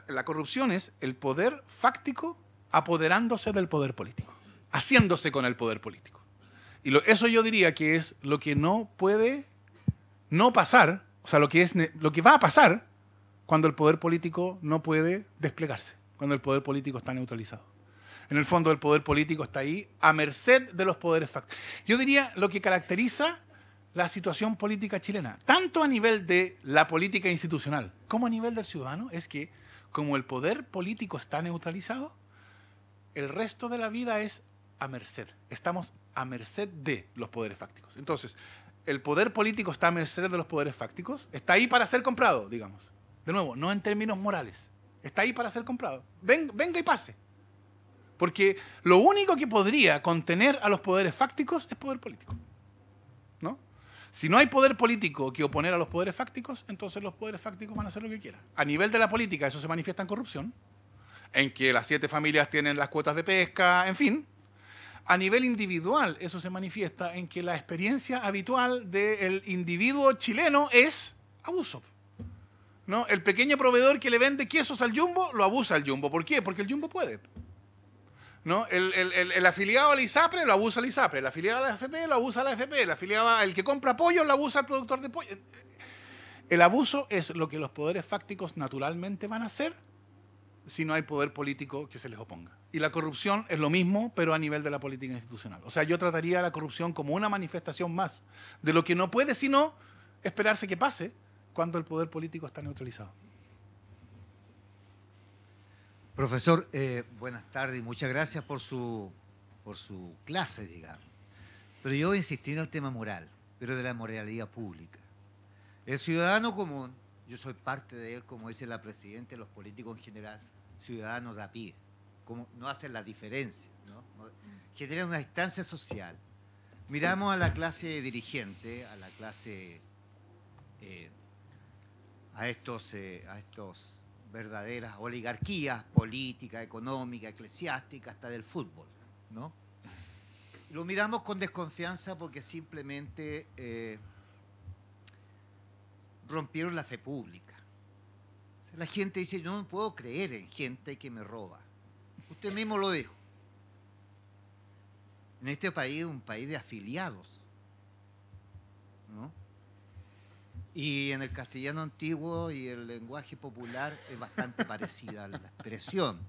la, corrupción es el poder fáctico apoderándose del poder político, haciéndose con el poder político. Y eso yo diría que es lo que no puede no pasar, o sea, lo que, es, lo que va a pasar cuando el poder político no puede desplegarse, cuando el poder político está neutralizado en el fondo el poder político está ahí, a merced de los poderes fácticos. Yo diría lo que caracteriza la situación política chilena, tanto a nivel de la política institucional como a nivel del ciudadano, es que como el poder político está neutralizado, el resto de la vida es a merced. Estamos a merced de los poderes fácticos. Entonces, el poder político está a merced de los poderes fácticos, está ahí para ser comprado, digamos. De nuevo, no en términos morales. Está ahí para ser comprado. venga y pase. Porque lo único que podría contener a los poderes fácticos es poder político. ¿No? Si no hay poder político que oponer a los poderes fácticos, entonces los poderes fácticos van a hacer lo que quieran. A nivel de la política, eso se manifiesta en corrupción, en que las siete familias tienen las cuotas de pesca, en fin. A nivel individual, eso se manifiesta en que la experiencia habitual del individuo chileno es abuso. ¿No? El pequeño proveedor que le vende quesos al jumbo lo abusa al jumbo. ¿Por qué? Porque el jumbo puede. ¿no? El, afiliado al ISAPRE lo abusa la ISAPRE, el afiliado a la AFP lo abusa a la AFP el afiliado el que compra pollo lo abusa al productor de pollo. El abuso es lo que los poderes fácticos naturalmente van a hacer si no hay poder político que se les oponga. Y la corrupción es lo mismo, pero a nivel de la política institucional. O sea, yo trataría la corrupción como una manifestación más de lo que no puede sino esperarse que pase cuando el poder político está neutralizado. Profesor, eh, buenas tardes y muchas gracias por su, por su clase, digamos. Pero yo insistí en el tema moral, pero de la moralidad pública. El ciudadano común, yo soy parte de él, como dice la presidenta, los políticos en general, ciudadanos de a pie, no hacen la diferencia, ¿no? generan una distancia social. Miramos a la clase dirigente, a la clase, eh, a, estos, eh, a estos verdaderas oligarquías políticas, económicas, eclesiásticas, hasta del fútbol, ¿no? Lo miramos con desconfianza porque simplemente eh, rompieron la fe pública. la gente dice, yo no puedo creer en gente que me roba. Usted mismo lo dijo. En este país, es un país de afiliados, ¿no? Y en el castellano antiguo y el lenguaje popular es bastante parecida a la expresión.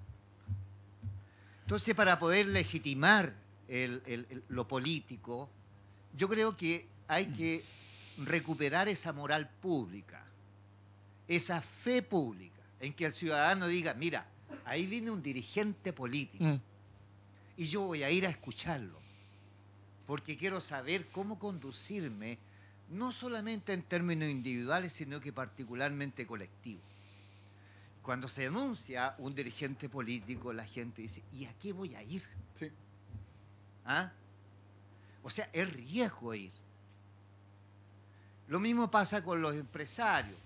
Entonces, para poder legitimar lo político, yo creo que hay que recuperar esa moral pública, esa fe pública, en que el ciudadano diga, mira, ahí viene un dirigente político mm. y yo voy a ir a escucharlo, porque quiero saber cómo conducirme no solamente en términos individuales, sino que particularmente colectivos. Cuando se denuncia un dirigente político, la gente dice, ¿y a qué voy a ir? Sí. ¿Ah? O sea, es riesgo ir. Lo mismo pasa con los empresarios.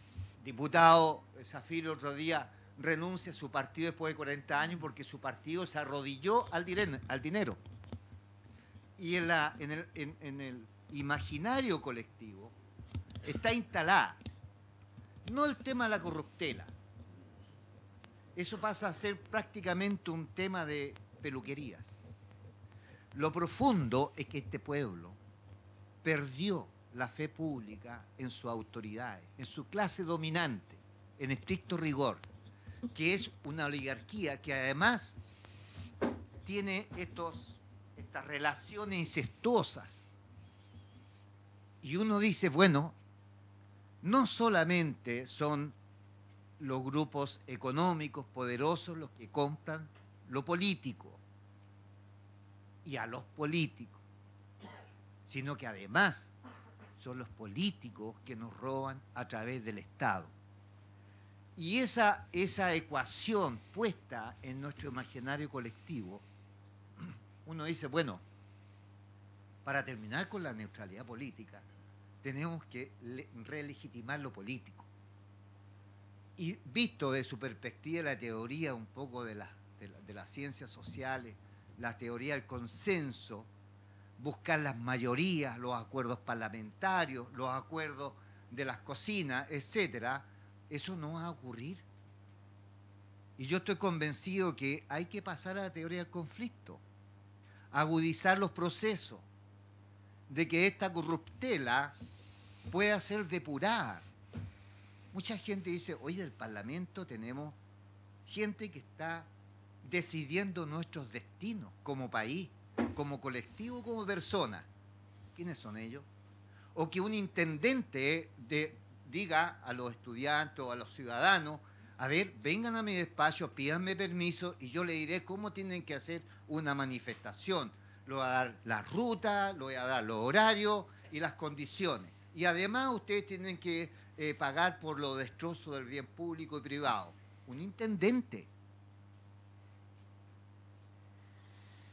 Diputado Zafiro otro día renuncia a su partido después de 40 años porque su partido se arrodilló al, al dinero. Y en, la, en el imaginario colectivo está instalada. No el tema de la corruptela. Eso pasa a ser prácticamente un tema de peluquerías. Lo profundo es que este pueblo perdió la fe pública en sus autoridades, en su clase dominante, en estricto rigor, que es una oligarquía que además tiene estos, estas relaciones incestuosas y uno dice, bueno, no solamente son los grupos económicos poderosos los que compran lo político y a los políticos, sino que además son los políticos que nos roban a través del Estado. Y esa, esa ecuación puesta en nuestro imaginario colectivo, uno dice, bueno, para terminar con la neutralidad política, tenemos que relegitimar lo político. Y visto de su perspectiva la teoría un poco de, de, de las ciencias sociales, la teoría del consenso, buscar las mayorías, los acuerdos parlamentarios, los acuerdos de las cocinas, etcétera, eso no va a ocurrir. Y yo estoy convencido que hay que pasar a la teoría del conflicto, agudizar los procesos, de que esta corruptela puede hacer depurar Mucha gente dice, en el Parlamento tenemos gente que está decidiendo nuestros destinos como país, como colectivo, como persona. ¿Quiénes son ellos? O que un intendente diga a los estudiantes o a los ciudadanos, a ver, vengan a mi despacho, pídanme permiso y yo le diré cómo tienen que hacer una manifestación. lo voy a dar la ruta, lo voy a dar los horarios y las condiciones. Y además ustedes tienen que eh, pagar por lo destrozo del bien público y privado. Un intendente.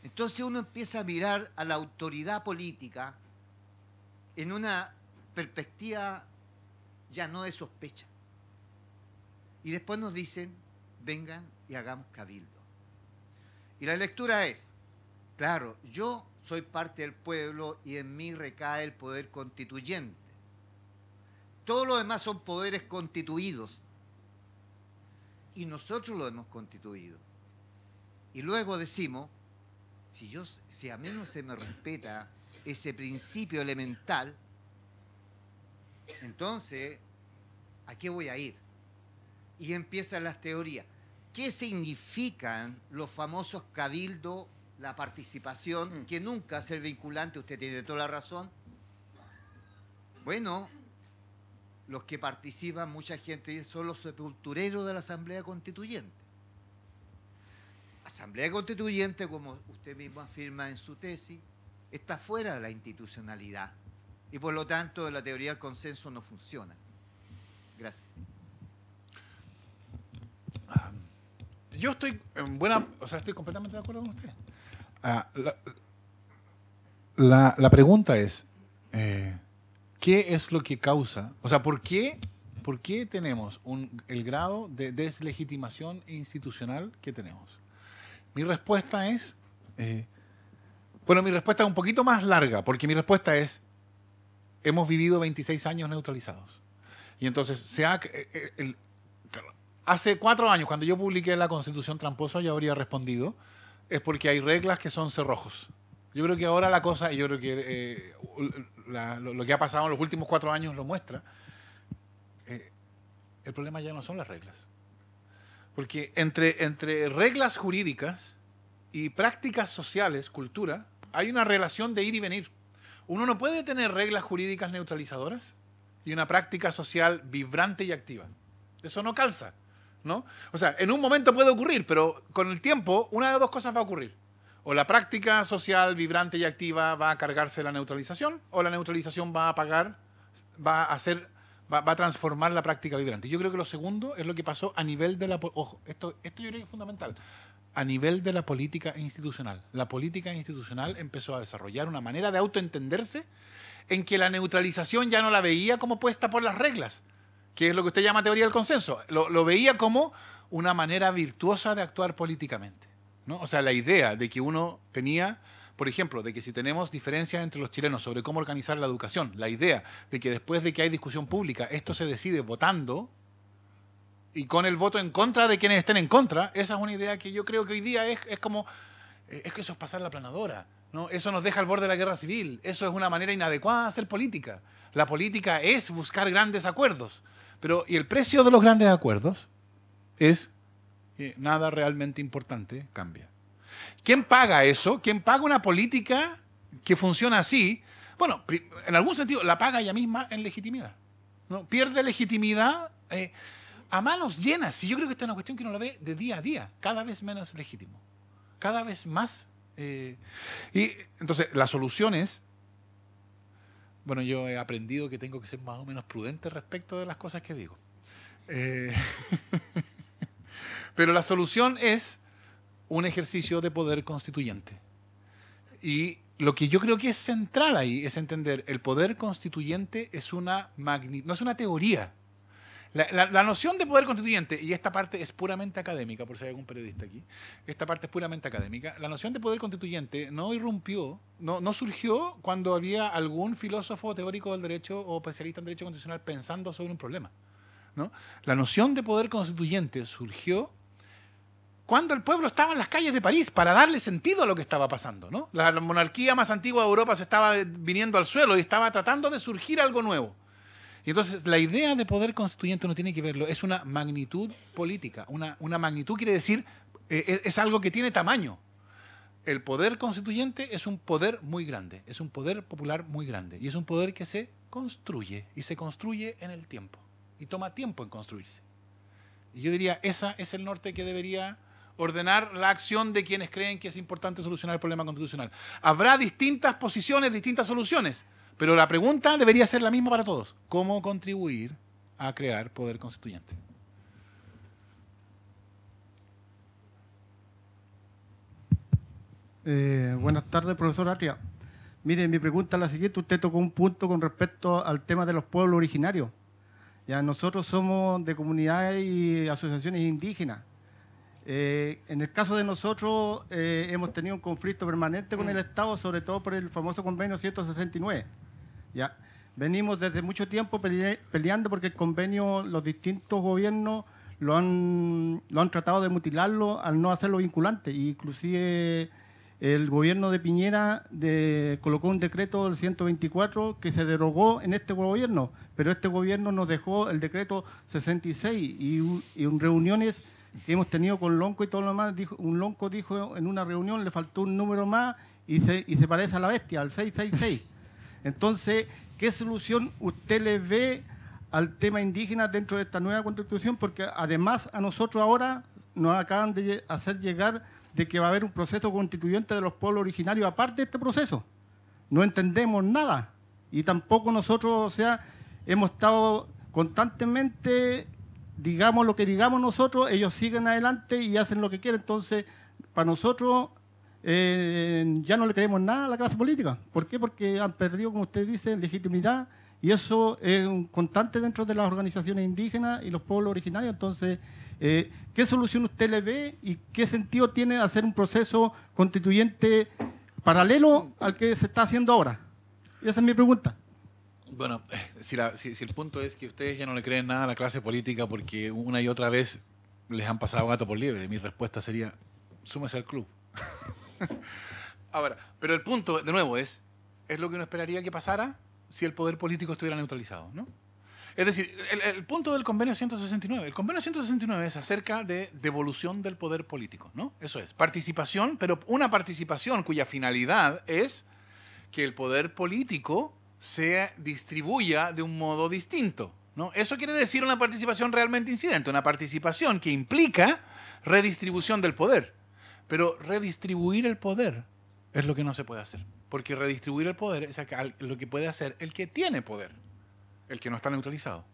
Entonces uno empieza a mirar a la autoridad política en una perspectiva ya no de sospecha. Y después nos dicen, vengan y hagamos cabildo. Y la lectura es, claro, yo soy parte del pueblo y en mí recae el poder constituyente. Todo lo demás son poderes constituidos. Y nosotros lo hemos constituido. Y luego decimos, si, yo, si a mí no se me respeta ese principio elemental, entonces, ¿a qué voy a ir? Y empiezan las teorías. ¿Qué significan los famosos cabildo, la participación, mm. que nunca ser vinculante, usted tiene toda la razón? Bueno, los que participan, mucha gente son los sepultureros de la Asamblea Constituyente. Asamblea Constituyente, como usted mismo afirma en su tesis, está fuera de la institucionalidad y por lo tanto la teoría del consenso no funciona. Gracias. Ah, yo estoy en buena, o sea, estoy completamente de acuerdo con usted. Ah, la, pregunta es, eh, ¿qué es lo que causa? O sea, ¿por qué, por qué tenemos el grado de deslegitimación institucional que tenemos? Mi respuesta es, eh, bueno, mi respuesta es un poquito más larga, porque mi respuesta es, hemos vivido 26 años neutralizados. Y entonces, se eh, eh, hace cuatro años, cuando yo publiqué la Constitución Tramposa, yo habría respondido, es porque hay reglas que son cerrojos. Yo creo que ahora la cosa, yo creo que eh, lo, que ha pasado en los últimos cuatro años lo muestra, eh, el problema ya no son las reglas. Porque entre, entre reglas jurídicas y prácticas sociales, cultura, hay una relación de ir y venir. Uno no puede tener reglas jurídicas neutralizadoras y una práctica social vibrante y activa. Eso no calza, ¿no? O sea, en un momento puede ocurrir, pero con el tiempo una de dos cosas va a ocurrir. O la práctica social vibrante y activa va a cargarse la neutralización, o la neutralización va a pagar, va a hacer, va, a transformar la práctica vibrante. Yo creo que lo segundo es lo que pasó a nivel de la esto, fundamental. A nivel de la política institucional. La política institucional empezó a desarrollar una manera de autoentenderse en que la neutralización ya no la veía como puesta por las reglas, que es lo que usted llama teoría del consenso. lo veía como una manera virtuosa de actuar políticamente. O sea, la idea de que uno tenía, por ejemplo, de que si tenemos diferencias entre los chilenos sobre cómo organizar la educación, la idea de que después de que hay discusión pública, esto se decide votando y con el voto en contra de quienes estén en contra, esa es una idea que yo creo que hoy día es, como, eh, es que eso es pasar la planadora. ¿no? Eso nos deja al borde de la guerra civil. Eso es una manera inadecuada de hacer política. La política es buscar grandes acuerdos. Pero, y el precio de los grandes acuerdos es nada realmente importante cambia. ¿Quién paga eso? ¿Quién paga una política que funciona así? Bueno, en algún sentido la paga ella misma en legitimidad. ¿no? Pierde legitimidad eh, a manos llenas. Y yo creo que esta es una cuestión que uno lo ve de día a día, cada vez menos legítimo, cada vez más. Eh, y entonces la solución es bueno, yo he aprendido que tengo que ser más o menos prudente respecto de las cosas que digo. Eh... Pero la solución es un ejercicio de poder constituyente. Y lo que yo creo que es central ahí es entender el poder constituyente es una no es una teoría. La, noción de poder constituyente, y esta parte es puramente académica, por si hay algún periodista aquí, esta parte es puramente académica, la noción de poder constituyente no irrumpió, no surgió cuando había algún filósofo teórico del derecho o especialista en derecho constitucional pensando sobre un problema. La noción de poder constituyente surgió cuando el pueblo estaba en las calles de París para darle sentido a lo que estaba pasando. La, monarquía más antigua de Europa se estaba viniendo al suelo y estaba tratando de surgir algo nuevo. Y entonces la idea de poder constituyente no tiene que verlo, es una magnitud política. Una, magnitud quiere decir, eh, eh, es, algo que tiene tamaño. El poder constituyente es un poder muy grande, es un poder popular muy grande y es un poder que se construye y se construye en el tiempo y toma tiempo en construirse. Y yo diría, ese es el norte que debería ordenar la acción de quienes creen que es importante solucionar el problema constitucional. Habrá distintas posiciones, distintas soluciones, pero la pregunta debería ser la misma para todos. ¿Cómo contribuir a crear poder constituyente? Eh, buenas tardes, profesor Arria. Mire, mi pregunta es la siguiente. Usted tocó un punto con respecto al tema de los pueblos originarios nosotros somos de comunidades y asociaciones indígenas. Eh, en el caso de nosotros eh, hemos tenido un conflicto permanente con el Estado, sobre todo por el famoso convenio 169. Ya venimos desde mucho tiempo peleando porque el convenio, los distintos gobiernos lo han, lo han tratado de mutilarlo al no hacerlo vinculante, inclusive el gobierno de Piñera colocó un decreto del 124 que se derogó en este gobierno, pero este gobierno nos dejó el decreto 66 y, en reuniones que hemos tenido con Lonco y todo lo demás, dijo, un Lonco dijo en una reunión, le faltó un número más y se parece a la bestia, al 666. Entonces, ¿qué solución usted le ve al tema indígena dentro de esta nueva constitución? Porque además a nosotros ahora nos acaban de hacer llegar de que va a haber un proceso constituyente de los pueblos originarios aparte de este proceso. No entendemos nada y tampoco nosotros, o sea, hemos estado constantemente, digamos lo que digamos nosotros, ellos siguen adelante y hacen lo que quieren. Entonces, para nosotros eh, ya no le creemos nada a la clase política. ¿Por qué? Porque han perdido, como usted dice, legitimidad y eso es un constante dentro de las organizaciones indígenas y los pueblos originarios. Entonces, eh, ¿Qué solución usted le ve y qué sentido tiene hacer un proceso constituyente paralelo al que se está haciendo ahora? Esa es mi pregunta. Bueno, eh, si, el punto es que ustedes ya no le creen nada a la clase política porque una y otra vez les han pasado gato por liebre, mi respuesta sería, súmese al club. Ahora, pero el punto, de nuevo, es, es lo que uno esperaría que pasara si el poder político estuviera neutralizado, ¿no? Es decir, el, punto del convenio 169. El convenio 169 es acerca de devolución del poder político, ¿no? Eso es. Participación, pero una participación cuya finalidad es que el poder político se distribuya de un modo distinto, ¿no? Eso quiere decir una participación realmente incidente, una participación que implica redistribución del poder. Pero redistribuir el poder es lo que no se puede hacer. Porque redistribuir el poder es lo que puede hacer el que tiene poder el que no está neutralizado.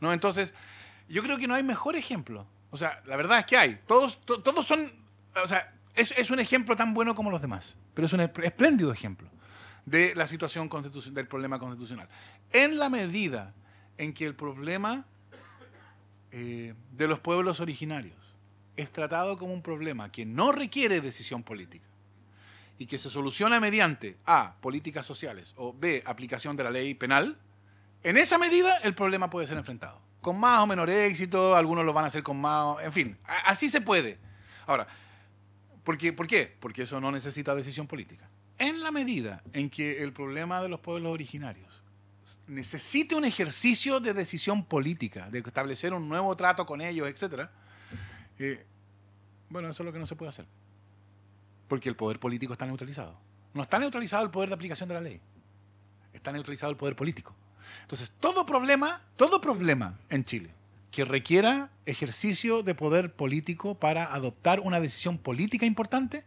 ¿No? Entonces, yo creo que no hay mejor ejemplo. O sea, la verdad es que hay. Todos, todos son. O sea, es, un ejemplo tan bueno como los demás, pero es un espléndido ejemplo de la situación constitucional, del problema constitucional. En la medida en que el problema eh, de los pueblos originarios es tratado como un problema que no requiere decisión política y que se soluciona mediante A, políticas sociales o B, aplicación de la ley penal, en esa medida, el problema puede ser enfrentado. Con más o menor éxito, algunos lo van a hacer con más. En fin, así se puede. Ahora, ¿por qué? ¿por qué? Porque eso no necesita decisión política. En la medida en que el problema de los pueblos originarios necesite un ejercicio de decisión política, de establecer un nuevo trato con ellos, etc., eh, bueno, eso es lo que no se puede hacer. Porque el poder político está neutralizado. No está neutralizado el poder de aplicación de la ley. Está neutralizado el poder político. Entonces, todo problema, todo problema en Chile que requiera ejercicio de poder político para adoptar una decisión política importante,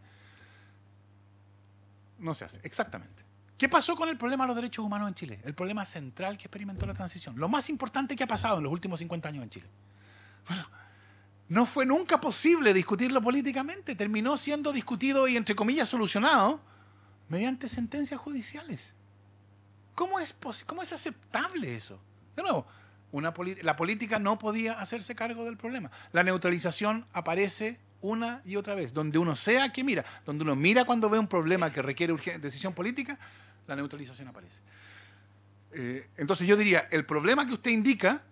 no se hace. Exactamente. ¿Qué pasó con el problema de los derechos humanos en Chile? El problema central que experimentó la transición. Lo más importante que ha pasado en los últimos 50 años en Chile. Bueno, no fue nunca posible discutirlo políticamente. Terminó siendo discutido y, entre comillas, solucionado mediante sentencias judiciales. ¿Cómo es, cómo es aceptable eso? De nuevo, una la política no podía hacerse cargo del problema. La neutralización aparece una y otra vez. Donde uno sea que mira, donde uno mira cuando ve un problema que requiere decisión política, la neutralización aparece. Eh, entonces yo diría, el problema que usted indica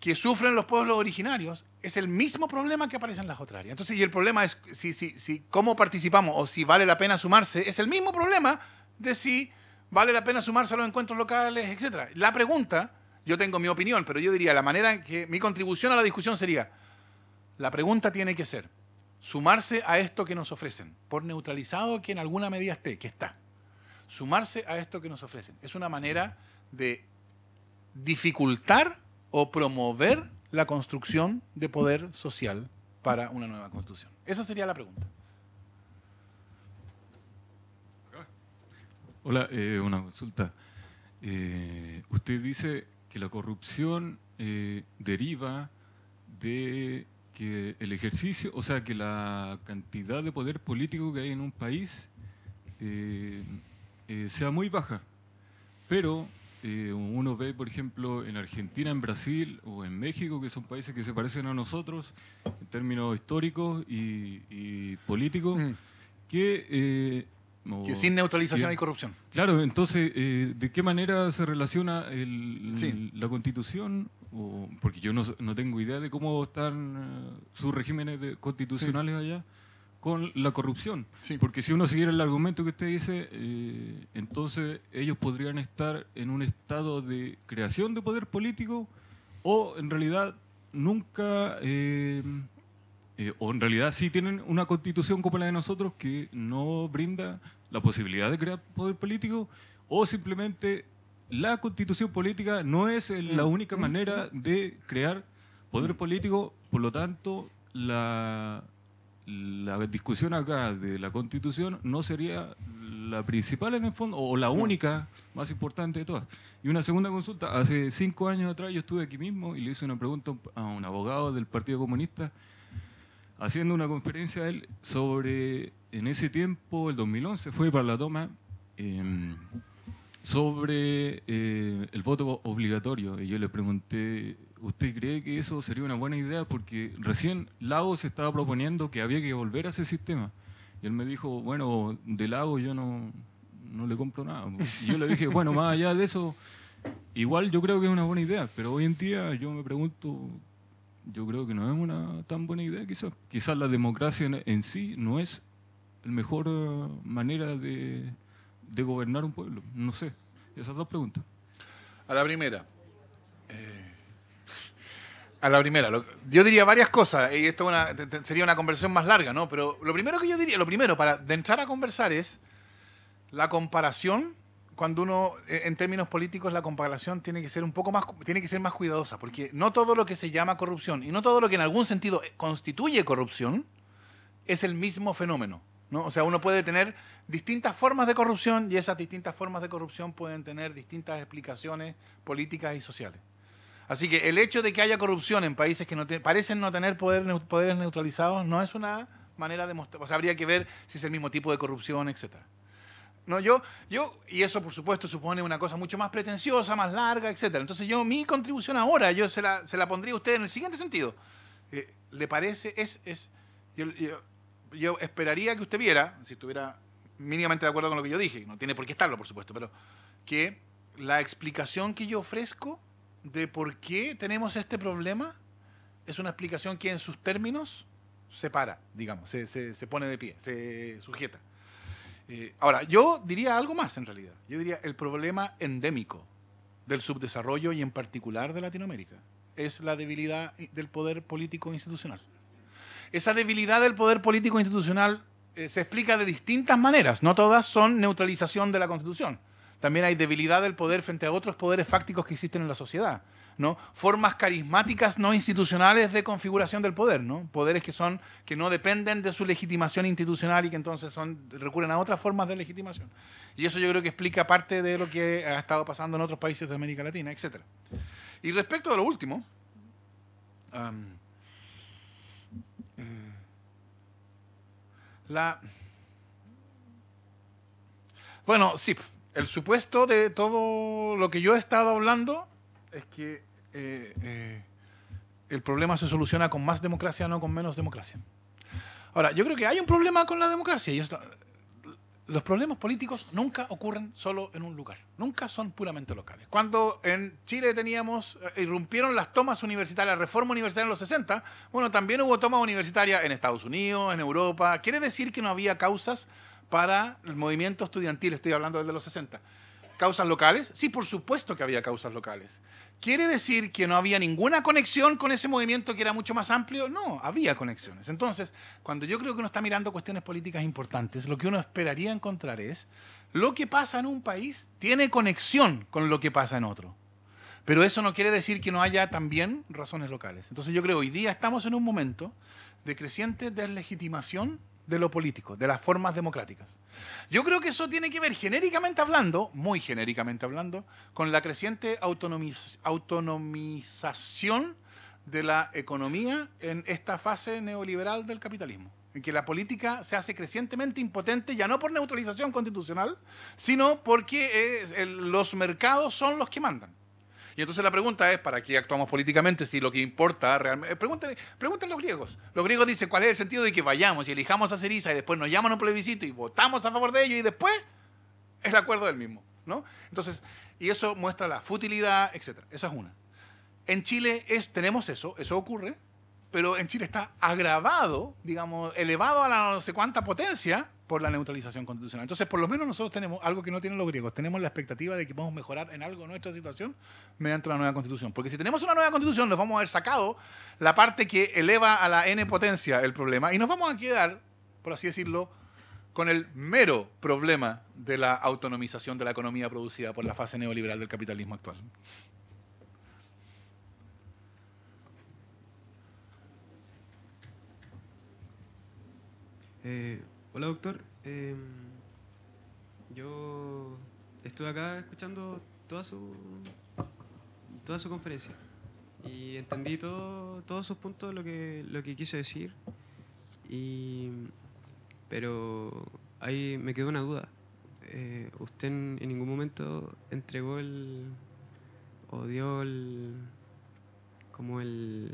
que sufren los pueblos originarios es el mismo problema que aparece en las otras áreas. Entonces, y el problema es si, si, si cómo participamos o si vale la pena sumarse, es el mismo problema de si vale la pena sumarse a los encuentros locales, etcétera. La pregunta, yo tengo mi opinión, pero yo diría, la manera en que mi contribución a la discusión sería, la pregunta tiene que ser, sumarse a esto que nos ofrecen, por neutralizado que en alguna medida esté, que está. Sumarse a esto que nos ofrecen. Es una manera de dificultar o promover la construcción de poder social para una nueva constitución. Esa sería la pregunta. Hola, eh, una consulta. Eh, usted dice que la corrupción eh, deriva de que el ejercicio, o sea, que la cantidad de poder político que hay en un país sea muy baja. Pero uno ve, por ejemplo, en Argentina, en Brasil o en México, que son países que se parecen a nosotros en términos históricos y, políticos, mm. que que sin neutralización hay corrupción. Claro, entonces, eh, ¿de qué manera se relaciona la constitución? porque yo no, tengo idea de cómo están eh, sus regímenes constitucionales allá con la corrupción. Porque si uno siguiera el argumento que usted dice, eh, entonces ellos podrían estar en un estado de creación de poder político o en realidad nunca... Eh, o en realidad sí tienen una constitución como la de nosotros que no brinda la posibilidad de crear poder político, o simplemente la constitución política no es la única manera de crear poder político, por lo tanto, la, la discusión acá de la constitución no sería la principal en el fondo, o la única más importante de todas. Y una segunda consulta, hace cinco años atrás yo estuve aquí mismo y le hice una pregunta a un abogado del Partido Comunista haciendo una conferencia él sobre, en ese tiempo, el 2011, fue para la toma, em, sobre eh, el voto obligatorio. Y yo le pregunté, ¿usted cree que eso sería una buena idea? Porque recién Lago estaba proponiendo que había que volver a ese sistema. Y él me dijo, bueno, de Lagos yo no, no le compro nada. Y yo le dije, bueno, más allá de eso, igual yo creo que es una buena idea, pero hoy en día yo me pregunto yo creo que no es una tan buena idea quizás. Quizás la democracia en, sí no es la mejor eh, manera de, de, gobernar un pueblo. No sé, esas dos preguntas. A la primera. Eh, a la primera, yo diría varias cosas, y esto sería una conversación más larga, ¿no? Pero lo primero que yo diría, lo primero para entrar a conversar es la comparación cuando uno, eh, en términos políticos, la comparación tiene que ser un poco más, tiene que ser más cuidadosa, porque no todo lo que se llama corrupción y no todo lo que en algún sentido eh, constituye corrupción es el mismo fenómeno. ¿no? O sea, uno puede tener distintas formas de corrupción y esas distintas formas de corrupción pueden tener distintas explicaciones políticas y sociales. Así que el hecho de que haya corrupción en países que no parecen no tener poderes neutralizados no es una manera de mostrar. O sea, habría que ver si es el mismo tipo de corrupción, etcétera. No, yo, yo, y eso por supuesto supone una cosa mucho más pretenciosa, más larga, etc. Entonces yo, mi contribución ahora, yo se la, pondría a usted en el siguiente sentido. Eh, ¿Le parece? Es, yo, esperaría que usted viera, si estuviera mínimamente de acuerdo con lo que yo dije, no tiene por qué estarlo, por supuesto, pero que la explicación que yo ofrezco de por qué tenemos este problema es una explicación que en sus términos se para, digamos, se, se, se pone de pie, se sujeta. Eh, ahora, yo diría algo más en realidad. Yo diría el problema endémico del subdesarrollo y en particular de Latinoamérica es la debilidad del poder político institucional. Esa debilidad del poder político institucional eh, se explica de distintas maneras, no todas son neutralización de la Constitución. También hay debilidad del poder frente a otros poderes fácticos que existen en la sociedad. ¿no? Formas carismáticas no institucionales de configuración del poder, ¿no? Poderes que son que no dependen de su legitimación institucional y que entonces son recurren a otras formas de legitimación. Y eso yo creo que explica parte de lo que ha estado pasando en otros países de América Latina, etc. Y respecto a lo último, eh, la bueno, sí, el supuesto de todo lo que yo he estado hablando es que eh, eh, el problema se soluciona con más democracia, no con menos democracia. Ahora, yo creo que hay un problema con la democracia. Y los problemas políticos nunca ocurren solo en un lugar, nunca son puramente locales. Cuando en Chile teníamos, eh, irrumpieron las tomas universitarias, la reforma universitaria en los 60, bueno, también hubo tomas universitarias en Estados Unidos, en Europa. Quiere decir que no había causas para el movimiento estudiantil, estoy hablando desde los 60. ¿Causas locales? Sí, por supuesto que había causas locales. ¿Quiere decir que no había ninguna conexión con ese movimiento que era mucho más amplio? No, había conexiones. Entonces, cuando yo creo que uno está mirando cuestiones políticas importantes, lo que uno esperaría encontrar es, lo que pasa en un país tiene conexión con lo que pasa en otro. Pero eso no quiere decir que no haya también razones locales. Entonces yo creo, hoy día estamos en un momento de creciente deslegitimación de lo político, de las formas democráticas. Yo creo que eso tiene que ver, genéricamente hablando, muy genéricamente hablando, con la creciente autonomización de la economía en esta fase neoliberal del capitalismo, en que la política se hace crecientemente impotente, ya no por neutralización constitucional, sino porque eh, los mercados son los que mandan. Y entonces la pregunta es, ¿para qué actuamos políticamente si lo que importa realmente... Eh, pregúntenle, pregúntenle a los griegos. Los griegos dicen, ¿cuál es el sentido de que vayamos y elijamos a Ceriza y después nos llaman a un plebiscito y votamos a favor de ello y después es el acuerdo del mismo? ¿no? Entonces, y eso muestra la futilidad, etc. Esa es una. En Chile es, tenemos eso, eso ocurre, pero en Chile está agravado, digamos, elevado a la no sé cuánta potencia por la neutralización constitucional. Entonces, por lo menos nosotros tenemos algo que no tienen los griegos, tenemos la expectativa de que podemos mejorar en algo nuestra situación mediante la nueva constitución. Porque si tenemos una nueva constitución, nos vamos a haber sacado la parte que eleva a la n potencia el problema y nos vamos a quedar, por así decirlo, con el mero problema de la autonomización de la economía producida por la fase neoliberal del capitalismo actual. Eh, Hola doctor, em, yo estuve acá escuchando toda su, toda su conferencia y entendí todos sus puntos, lo que, lo que quiso decir, pero ahí me quedó una duda. Eh, ¿Usted en, en, ningún momento entregó el... o dio el... como el...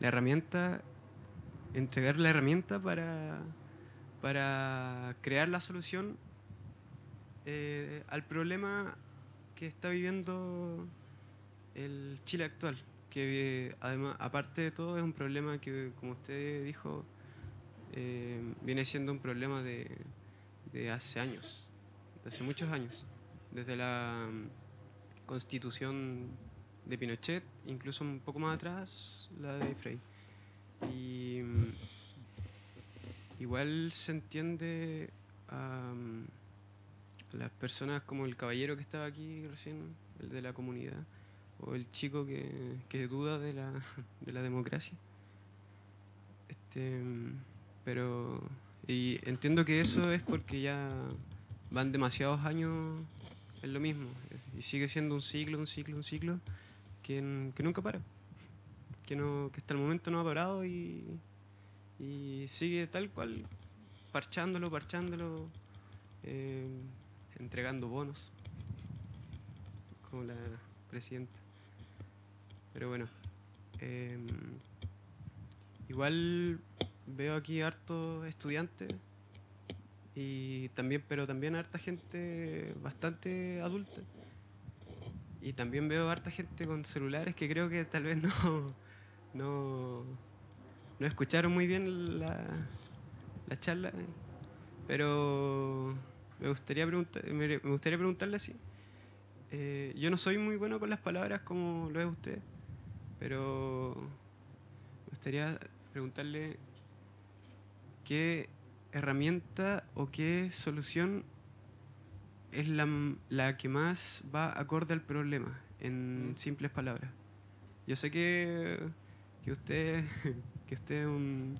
la herramienta, entregar la herramienta para para crear la solución eh, al problema que está viviendo el Chile actual, que además, aparte de todo es un problema que, como usted dijo, eh, viene siendo un problema de, de hace años, de hace muchos años, desde la mm, constitución de Pinochet, incluso un poco más atrás, la de Frey. Y mm, igual se entiende a las personas como el caballero que estaba aquí recién, el de la comunidad, o el chico que, duda de la, democracia. Este, pero y entiendo que eso es porque ya van demasiados años en lo mismo y sigue siendo un ciclo, un ciclo, un ciclo que, nunca para, que, no, que hasta el momento no ha parado y, y sigue tal cual, parchándolo, parchándolo, em, entregando bonos, como la presidenta. Pero bueno, em, igual veo aquí hartos estudiantes y también, pero también harta gente bastante adulta. Y también veo harta gente con celulares que creo que tal vez no, no no escucharon muy bien la, charla, pero me gustaría, preguntar, me gustaría preguntarle así. Eh, yo no soy muy bueno con las palabras como lo es usted, pero me gustaría preguntarle qué herramienta o qué solución es la, la, que más va acorde al problema, en simples palabras. Yo sé que, que usted que usted un,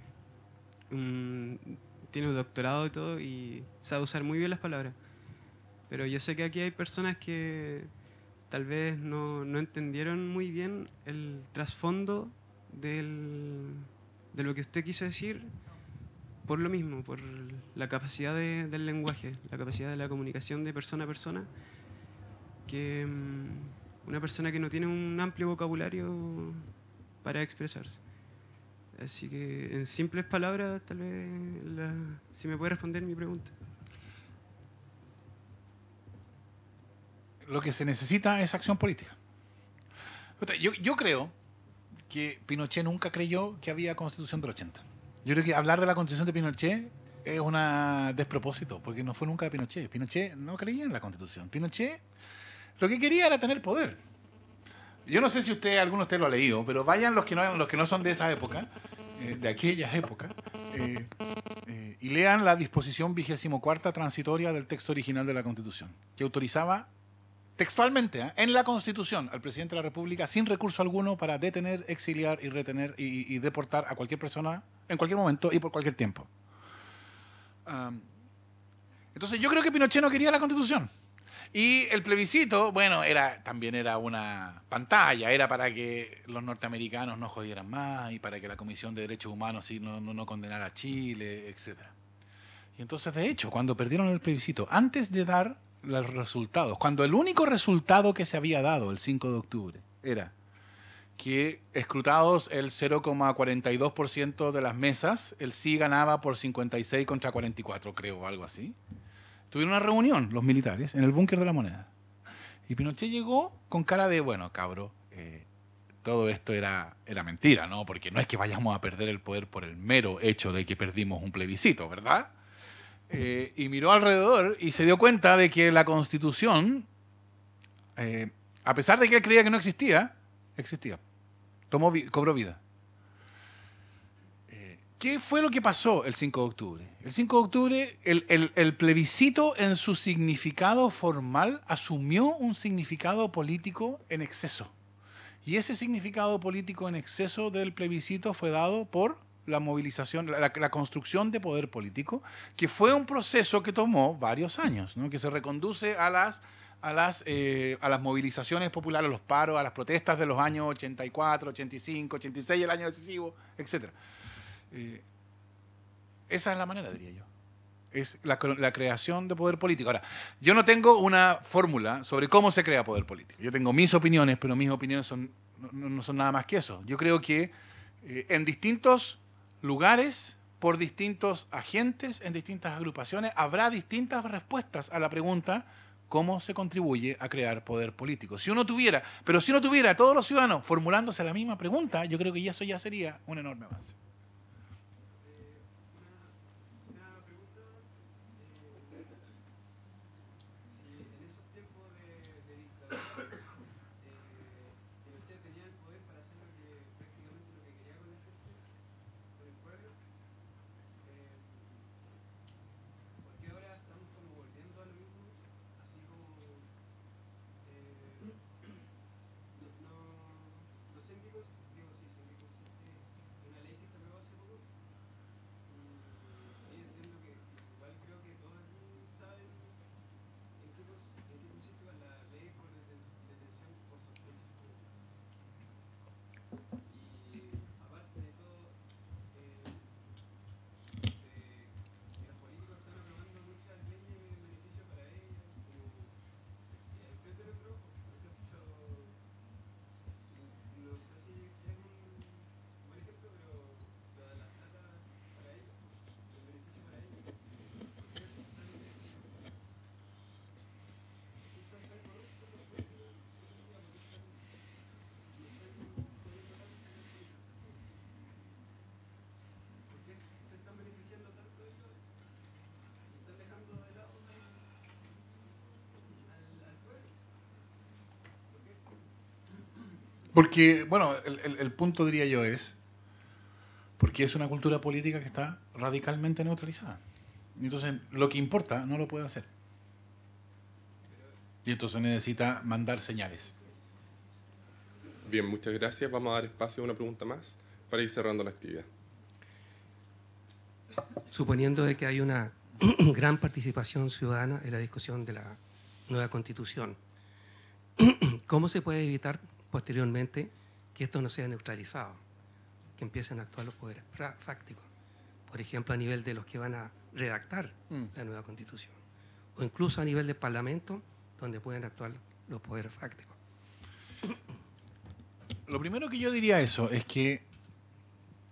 tiene un doctorado y todo y sabe usar muy bien las palabras. Pero yo sé que aquí hay personas que tal vez no, entendieron muy bien el trasfondo de lo que usted quiso decir por lo mismo, por la capacidad del lenguaje, la capacidad de la comunicación de persona a persona, que mm, una persona que no tiene un amplio vocabulario para expresarse. Así que en simples palabras, tal vez si me puede responder mi pregunta. Lo que se necesita es acción política. Yo, yo creo que Pinochet nunca creyó que había constitución del 80. Yo creo que hablar de la constitución de Pinochet es un despropósito, porque no fue nunca Pinochet. Pinochet no creía en la constitución. Pinochet lo que quería era tener poder. Yo no sé si usted, alguno de ustedes lo ha leído, pero vayan los que no, los que no son de esa época, eh, de aquellas épocas, eh, eh, y lean la disposición vigésimo cuarta transitoria del texto original de la Constitución, que autorizaba textualmente en la Constitución al presidente de la República sin recurso alguno para detener, exiliar y retener y, deportar a cualquier persona en cualquier momento y por cualquier tiempo. Ah, entonces yo creo que Pinochet no quería la Constitución. Y el plebiscito, bueno, era también era una pantalla, era para que los norteamericanos no jodieran más y para que la Comisión de Derechos Humanos sí, no, condenara a Chile, etc. Y entonces, de hecho, cuando perdieron el plebiscito, antes de dar los resultados, cuando el único resultado que se había dado el 5 de octubre era que escrutados el 0,42% de las mesas, el sí ganaba por 56 contra 44, creo, algo así. Tuvieron una reunión los militares en el búnker de la moneda. Y Pinochet llegó con cara de, bueno, cabro, eh, todo esto era, era mentira, ¿no? Porque no es que vayamos a perder el poder por el mero hecho de que perdimos un plebiscito, ¿verdad? Eh, y miró alrededor y se dio cuenta de que la constitución, eh, a pesar de que él creía que no existía, existía. Tomó, cobró vida. ¿Qué fue lo que pasó el 5 de octubre? El 5 de octubre, el, plebiscito en su significado formal asumió un significado político en exceso. Y ese significado político en exceso del plebiscito fue dado por la movilización, la, la construcción de poder político, que fue un proceso que tomó varios años, que se reconduce a las eh, a las, movilizaciones populares, a los paros, a las protestas de los años 84, 85, 86, el año decisivo, etcétera. Eh, esa es la manera, diría yo. Es la, creación de poder político. Ahora, yo no tengo una fórmula sobre cómo se crea poder político. Yo tengo mis opiniones, pero mis opiniones son, no, son nada más que eso. Yo creo que eh, en distintos lugares, por distintos agentes, en distintas agrupaciones, habrá distintas respuestas a la pregunta cómo se contribuye a crear poder político. Si uno tuviera, pero si uno tuviera a todos los ciudadanos formulándose la misma pregunta, yo creo que eso ya sería un enorme avance. Porque, bueno, el, punto diría yo es, porque es una cultura política que está radicalmente neutralizada. Entonces, lo que importa no lo puede hacer. Y entonces necesita mandar señales. Bien, muchas gracias. Vamos a dar espacio a una pregunta más para ir cerrando la actividad. Suponiendo de que hay una gran participación ciudadana en la discusión de la nueva constitución, ¿cómo se puede evitar posteriormente que esto no sea neutralizado, que empiecen a actuar los poderes fácticos, por ejemplo a nivel de los que van a redactar mm. la nueva constitución, o incluso a nivel del Parlamento, donde pueden actuar los poderes fácticos. Lo primero que yo diría eso es que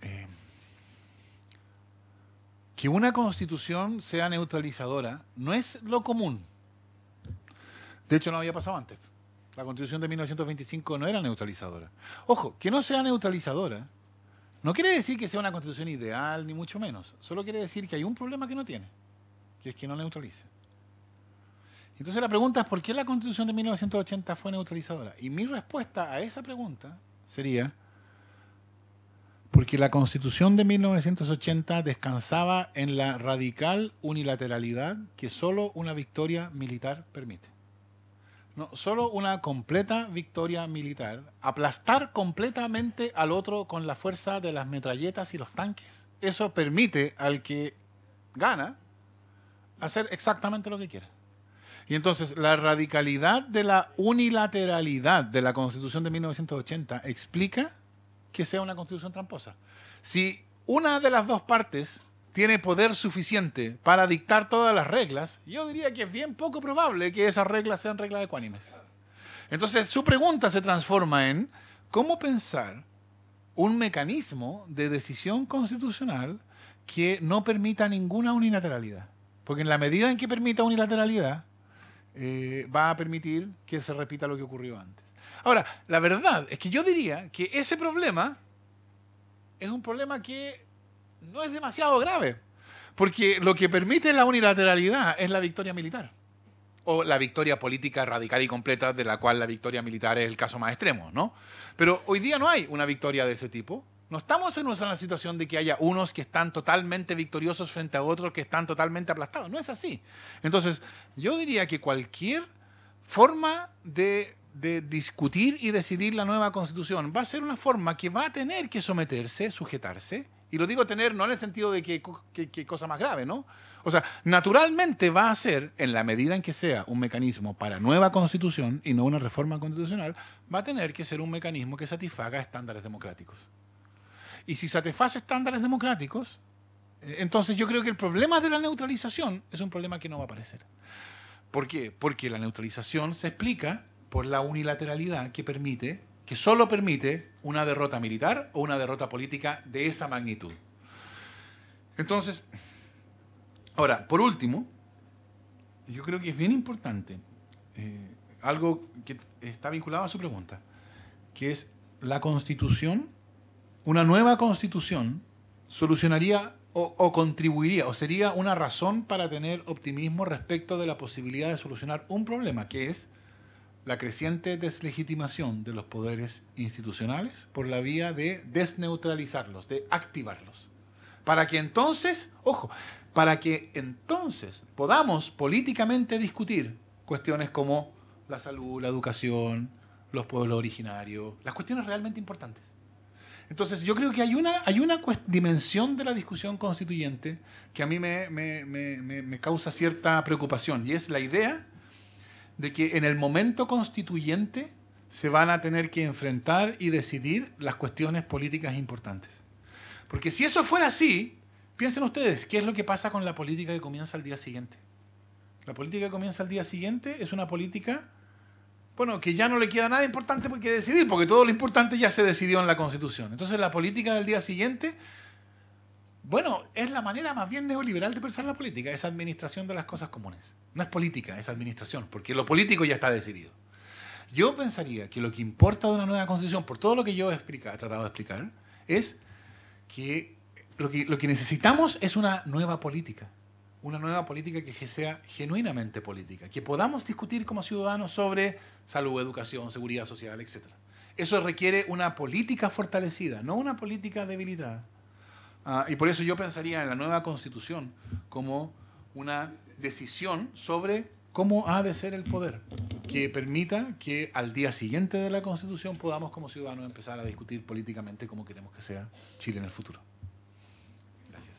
eh, que una constitución sea neutralizadora no es lo común. De hecho, no había pasado antes. La constitución de 1925 no era neutralizadora. Ojo, que no sea neutralizadora no quiere decir que sea una constitución ideal, ni mucho menos. Solo quiere decir que hay un problema que no tiene, que es que no neutraliza. Entonces la pregunta es, ¿por qué la constitución de 1980 fue neutralizadora? Y mi respuesta a esa pregunta sería, porque la constitución de 1980 descansaba en la radical unilateralidad que solo una victoria militar permite. No, solo una completa victoria militar, aplastar completamente al otro con la fuerza de las metralletas y los tanques. Eso permite al que gana hacer exactamente lo que quiera. Y entonces la radicalidad de la unilateralidad de la Constitución de 1980 explica que sea una constitución tramposa. Si una de las dos partes tiene poder suficiente para dictar todas las reglas, yo diría que es bien poco probable que esas reglas sean reglas ecuánimes. Entonces su pregunta se transforma en cómo pensar un mecanismo de decisión constitucional que no permita ninguna unilateralidad. Porque en la medida en que permita unilateralidad, eh, va a permitir que se repita lo que ocurrió antes. Ahora, la verdad es que yo diría que ese problema es un problema que no es demasiado grave, porque lo que permite la unilateralidad es la victoria militar o la victoria política radical y completa, de la cual la victoria militar es el caso más extremo, ¿no? Pero hoy día no hay una victoria de ese tipo. No estamos en una situación de que haya unos que están totalmente victoriosos frente a otros que están totalmente aplastados. No es así. Entonces, yo diría que cualquier forma de, de discutir y decidir la nueva constitución va a ser una forma que va a tener que someterse, sujetarse y lo digo tener no en el sentido de que, cosa más grave, ¿no? O sea, naturalmente va a ser, en la medida en que sea un mecanismo para nueva constitución y no una reforma constitucional, va a tener que ser un mecanismo que satisfaga estándares democráticos. Y si satisface estándares democráticos, eh, entonces yo creo que el problema de la neutralización es un problema que no va a aparecer. ¿Por qué? Porque la neutralización se explica por la unilateralidad que permite que solo permite una derrota militar o una derrota política de esa magnitud. Entonces, ahora, por último, yo creo que es bien importante eh, algo que está vinculado a su pregunta, que es la constitución, una nueva constitución solucionaría o, contribuiría o sería una razón para tener optimismo respecto de la posibilidad de solucionar un problema que es la creciente deslegitimación de los poderes institucionales por la vía de desneutralizarlos, de activarlos. Para que entonces, ojo, para que entonces podamos políticamente discutir cuestiones como la salud, la educación, los pueblos originarios, las cuestiones realmente importantes. Entonces yo creo que hay una, dimensión de la discusión constituyente que a mí me causa cierta preocupación y es la idea de que en el momento constituyente se van a tener que enfrentar y decidir las cuestiones políticas importantes. Porque si eso fuera así, piensen ustedes, ¿qué es lo que pasa con la política que comienza al día siguiente? La política que comienza al día siguiente es una política, bueno, que ya no le queda nada importante que decidir, porque todo lo importante ya se decidió en la Constitución. Entonces la política del día siguiente bueno, es la manera más bien neoliberal de pensar la política, es administración de las cosas comunes. No es política, es administración, porque lo político ya está decidido. Yo pensaría que lo que importa de una nueva constitución, por todo lo que yo he, tratado de explicar, es que lo, que lo que necesitamos es una nueva política. Una nueva política que sea genuinamente política, que podamos discutir como ciudadanos sobre salud, educación, seguridad social, etc. Eso requiere una política fortalecida, no una política debilitada. Ah, y por eso yo pensaría en la nueva constitución como una decisión sobre cómo ha de ser el poder, que permita que al día siguiente de la constitución podamos como ciudadanos empezar a discutir políticamente cómo queremos que sea Chile en el futuro. Gracias.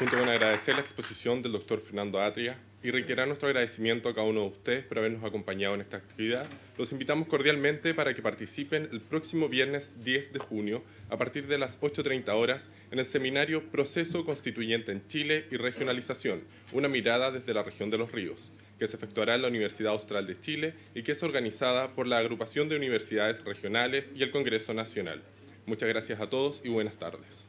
Junto con agradecer la exposición del doctor Fernando Atria, y reiterar nuestro agradecimiento a cada uno de ustedes por habernos acompañado en esta actividad. Los invitamos cordialmente para que participen el próximo viernes 10 de junio a partir de las 8.30 horas en el seminario Proceso Constituyente en Chile y Regionalización, una mirada desde la región de los ríos, que se efectuará en la Universidad Austral de Chile y que es organizada por la Agrupación de Universidades Regionales y el Congreso Nacional. Muchas gracias a todos y buenas tardes.